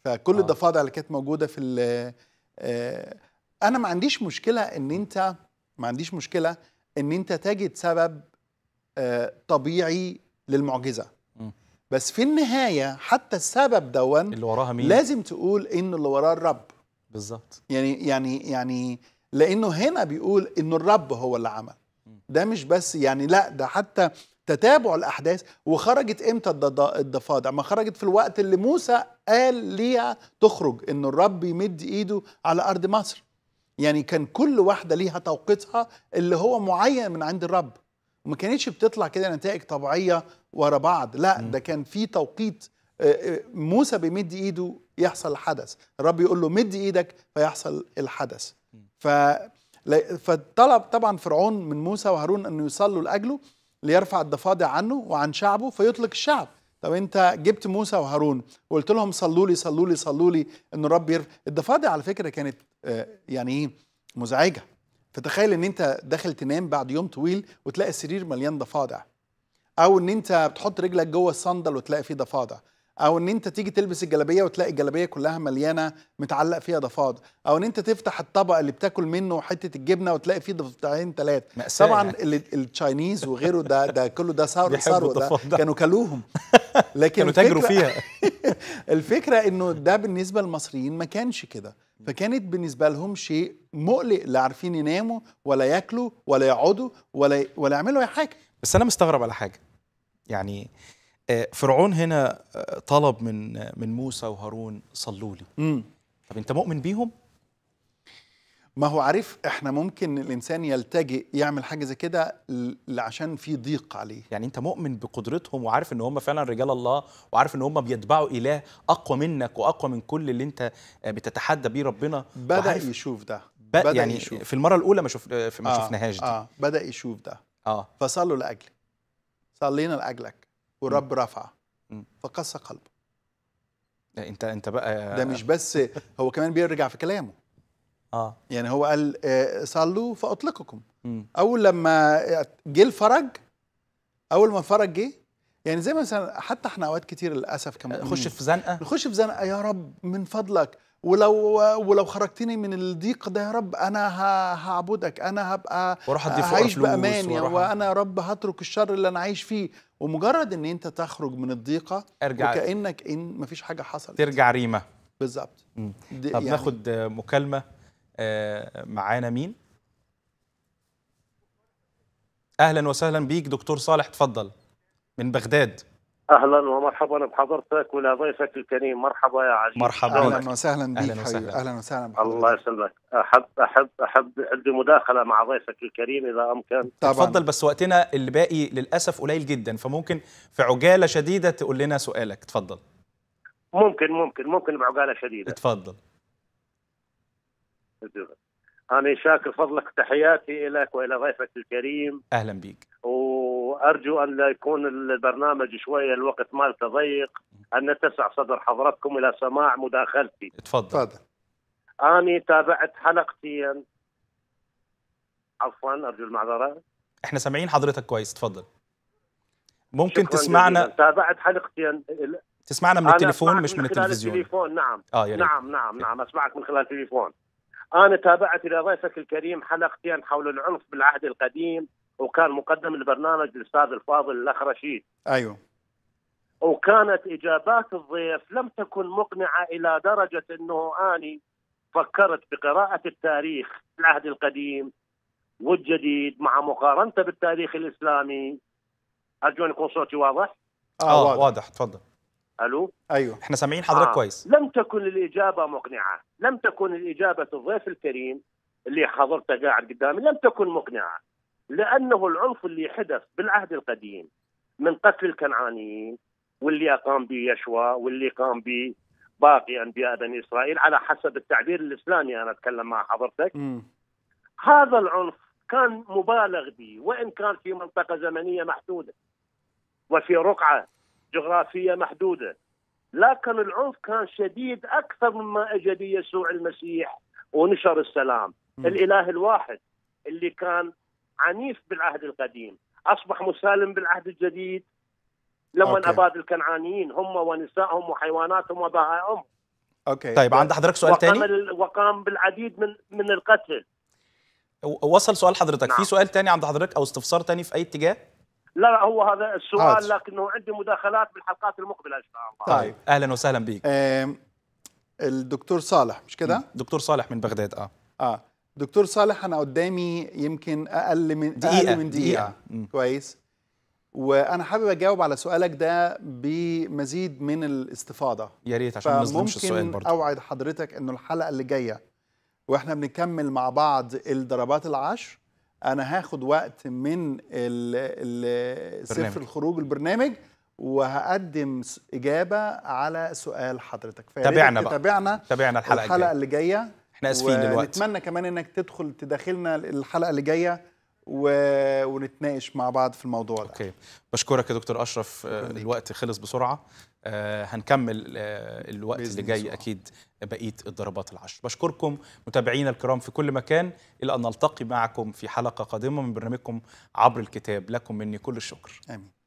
فكل آه. الضفادع اللي كانت موجوده في آه انا ما عنديش مشكله ان انت ما عنديش مشكله ان انت تجد سبب آه طبيعي للمعجزه م. بس في النهايه حتى السبب دون اللي وراها مين لازم تقول ان اللي وراه الرب بالظبط يعني يعني يعني لانه هنا بيقول انه الرب هو اللي عمل ده مش بس يعني لا ده حتى تتابع الاحداث وخرجت امتى الضفادع ما خرجت في الوقت اللي موسى قال ليها تخرج انه الرب يمد ايده على ارض مصر يعني كان كل واحده ليها توقيتها اللي هو معين من عند الرب وما كانتش بتطلع كده نتائج طبيعيه ورا بعض لا ده كان في توقيت آه، آه، موسى بيمد ايده يحصل حدث الرب يقول له مد ايدك فيحصل الحدث ف فطلب طبعا فرعون من موسى وهارون انه يصلوا لاجله ليرفع الضفادع عنه وعن شعبه فيطلق الشعب طب انت جبت موسى وهارون وقلت لهم صلوا لي صلوا لي صلوا لي ان الرب يرفع الضفادع على فكره كانت آه، يعني ايه مزعجه فتخيل ان انت داخل تنام بعد يوم طويل وتلاقي السرير مليان ضفادع او ان انت بتحط رجلك جوه الصندل وتلاقي فيه ضفادع او ان انت تيجي تلبس الجلابيه وتلاقي الجلابيه كلها مليانه متعلق فيها ضفادع او ان انت تفتح الطبق اللي بتاكل منه حته الجبنه وتلاقي فيه ضفدعين ثلاث طبعا التشاينيز وغيره ده ده كله ده صار صار ده كانوا كلوهم <laughs> لكن كانوا تاجروا فيها <laughs> الفكره انه ده بالنسبه للمصريين ما كانش كده فكانت بالنسبه لهم شيء مقلق لا عارفين يناموا ولا ياكلوا ولا يقعدوا ولا ولا يعملوا اي حاجه بس انا مستغرب على حاجه يعني آه، فرعون هنا آه، طلب من آه، من موسى وهارون صلوا لي طب انت مؤمن بيهم ما هو عارف احنا ممكن الانسان يلتجئ يعمل حاجه زي كده عشان في ضيق عليه يعني انت مؤمن بقدرتهم وعارف ان هم فعلا رجال الله وعارف ان هم بيتبعوا اله اقوى منك واقوى من كل اللي انت بتتحدى بيه ربنا بدا يشوف ده بدا يعني يشوف. في المره الاولى ما شوف ما آه شفناهاش دي اه بدا يشوف ده اه فصلوا لاجلي صلينا لاجلك والرب رفعه فقص قلبه انت انت بقى ده مش بس هو كمان بيرجع في كلامه اه يعني هو قال آه، صلوا فاطلقكم م. اول لما جه الفرج اول ما الفرج جه يعني زي مثلا حتى احنا اوقات كتير للاسف كمان نخش في زنقه نخش في زنقه يا رب من فضلك ولو ولو خرجتني من الضيق ده يا رب انا هعبدك انا هبقى واروح اضيف هعيش بامان وانا يا رب هترك الشر اللي انا عايش فيه ومجرد ان انت تخرج من الضيقه ارجع وكانك ان مفيش حاجه حصلت ترجع ريمه بالظبط طب يعني ناخد مكالمه آه، معانا مين اهلا وسهلا بيك دكتور صالح اتفضل من بغداد اهلا ومرحبا بحضرتك ولضيفك الكريم مرحبا يا علي مرحبا اهلا وسهلا بك اهلا وسهلا, أهلا وسهلا بحضرتك. الله يسلمك احب احب احب عندي مداخله مع ضيفك الكريم اذا امكن تفضل بس وقتنا الباقي للاسف قليل جدا فممكن في عجاله شديده تقول لنا سؤالك تفضل ممكن ممكن ممكن بعجاله شديده اتفضل أنا شاكر فضلك تحياتي لك وإلى ضيفك الكريم أهلا بك و... وارجو ان يكون البرنامج شويه الوقت مالته ضيق ان نتسع صدر حضرتكم الى سماع مداخلتي تفضل تفضل اني تابعت حلقتين عفوا ارجو المعذره احنا سامعين حضرتك كويس تفضل ممكن تسمعنا تابعت حلقتين تسمعنا من التليفون مش من, من التلفزيون التليفون نعم آه يعني. نعم نعم نعم اسمعك من خلال التليفون انا تابعت الى ضيفك الكريم حلقتين حول العنف بالعهد القديم وكان مقدم البرنامج الاستاذ الفاضل الاخ رشيد ايوه وكانت اجابات الضيف لم تكن مقنعه الى درجه انه اني فكرت بقراءه التاريخ العهد القديم والجديد مع مقارنته بالتاريخ الاسلامي ارجو ان يكون صوتي واضح آه،, اه, واضح. واضح تفضل الو ايوه احنا سامعين حضرتك آه. كويس لم تكن الاجابه مقنعه لم تكن الاجابه الضيف الكريم اللي حضرته قاعد قدامي لم تكن مقنعه لانه العنف اللي حدث بالعهد القديم من قتل الكنعانيين واللي قام به يشوى واللي قام به باقي انبياء بني اسرائيل على حسب التعبير الاسلامي انا اتكلم مع حضرتك م. هذا العنف كان مبالغ به وان كان في منطقه زمنيه محدوده وفي رقعه جغرافيه محدوده لكن العنف كان شديد اكثر مما اجى به يسوع المسيح ونشر السلام م. الاله الواحد اللي كان عنيف بالعهد القديم اصبح مسالم بالعهد الجديد لما اباد الكنعانيين هم ونسائهم وحيواناتهم وبهائهم اوكي طيب, طيب. عند حضرتك سؤال ثاني وقام, بالعديد من من القتل وصل سؤال حضرتك نعم. في سؤال ثاني عند حضرتك او استفسار ثاني في اي اتجاه لا لا هو هذا السؤال هاد. لكنه عندي مداخلات بالحلقات المقبله ان شاء الله طيب, طيب. اهلا وسهلا بك الدكتور صالح مش كده دكتور صالح من بغداد اه اه دكتور صالح انا قدامي يمكن اقل من دقيقة. اقل من دقيقه, دقيقة. كويس وانا حابب اجاوب على سؤالك ده بمزيد من الاستفاضه يا ريت عشان ما نظلمش السؤال برضه اوعد حضرتك انه الحلقه اللي جايه واحنا بنكمل مع بعض الضربات العشر انا هاخد وقت من سفر الخروج البرنامج وهقدم اجابه على سؤال حضرتك تابعنا بقى تابعنا تابعنا الحلقه, الحلقة اللي جايه احنا اسفين دلوقتي ونتمنى كمان انك تدخل تداخلنا الحلقه اللي جايه و... ونتناقش مع بعض في الموضوع ده اوكي بشكرك يا دكتور اشرف آه، الوقت خلص بسرعه آه، هنكمل آه، الوقت اللي جاي بسرعة. اكيد بقيه الضربات العشر بشكركم متابعينا الكرام في كل مكان الى ان نلتقي معكم في حلقه قادمه من برنامجكم عبر الكتاب لكم مني كل الشكر امين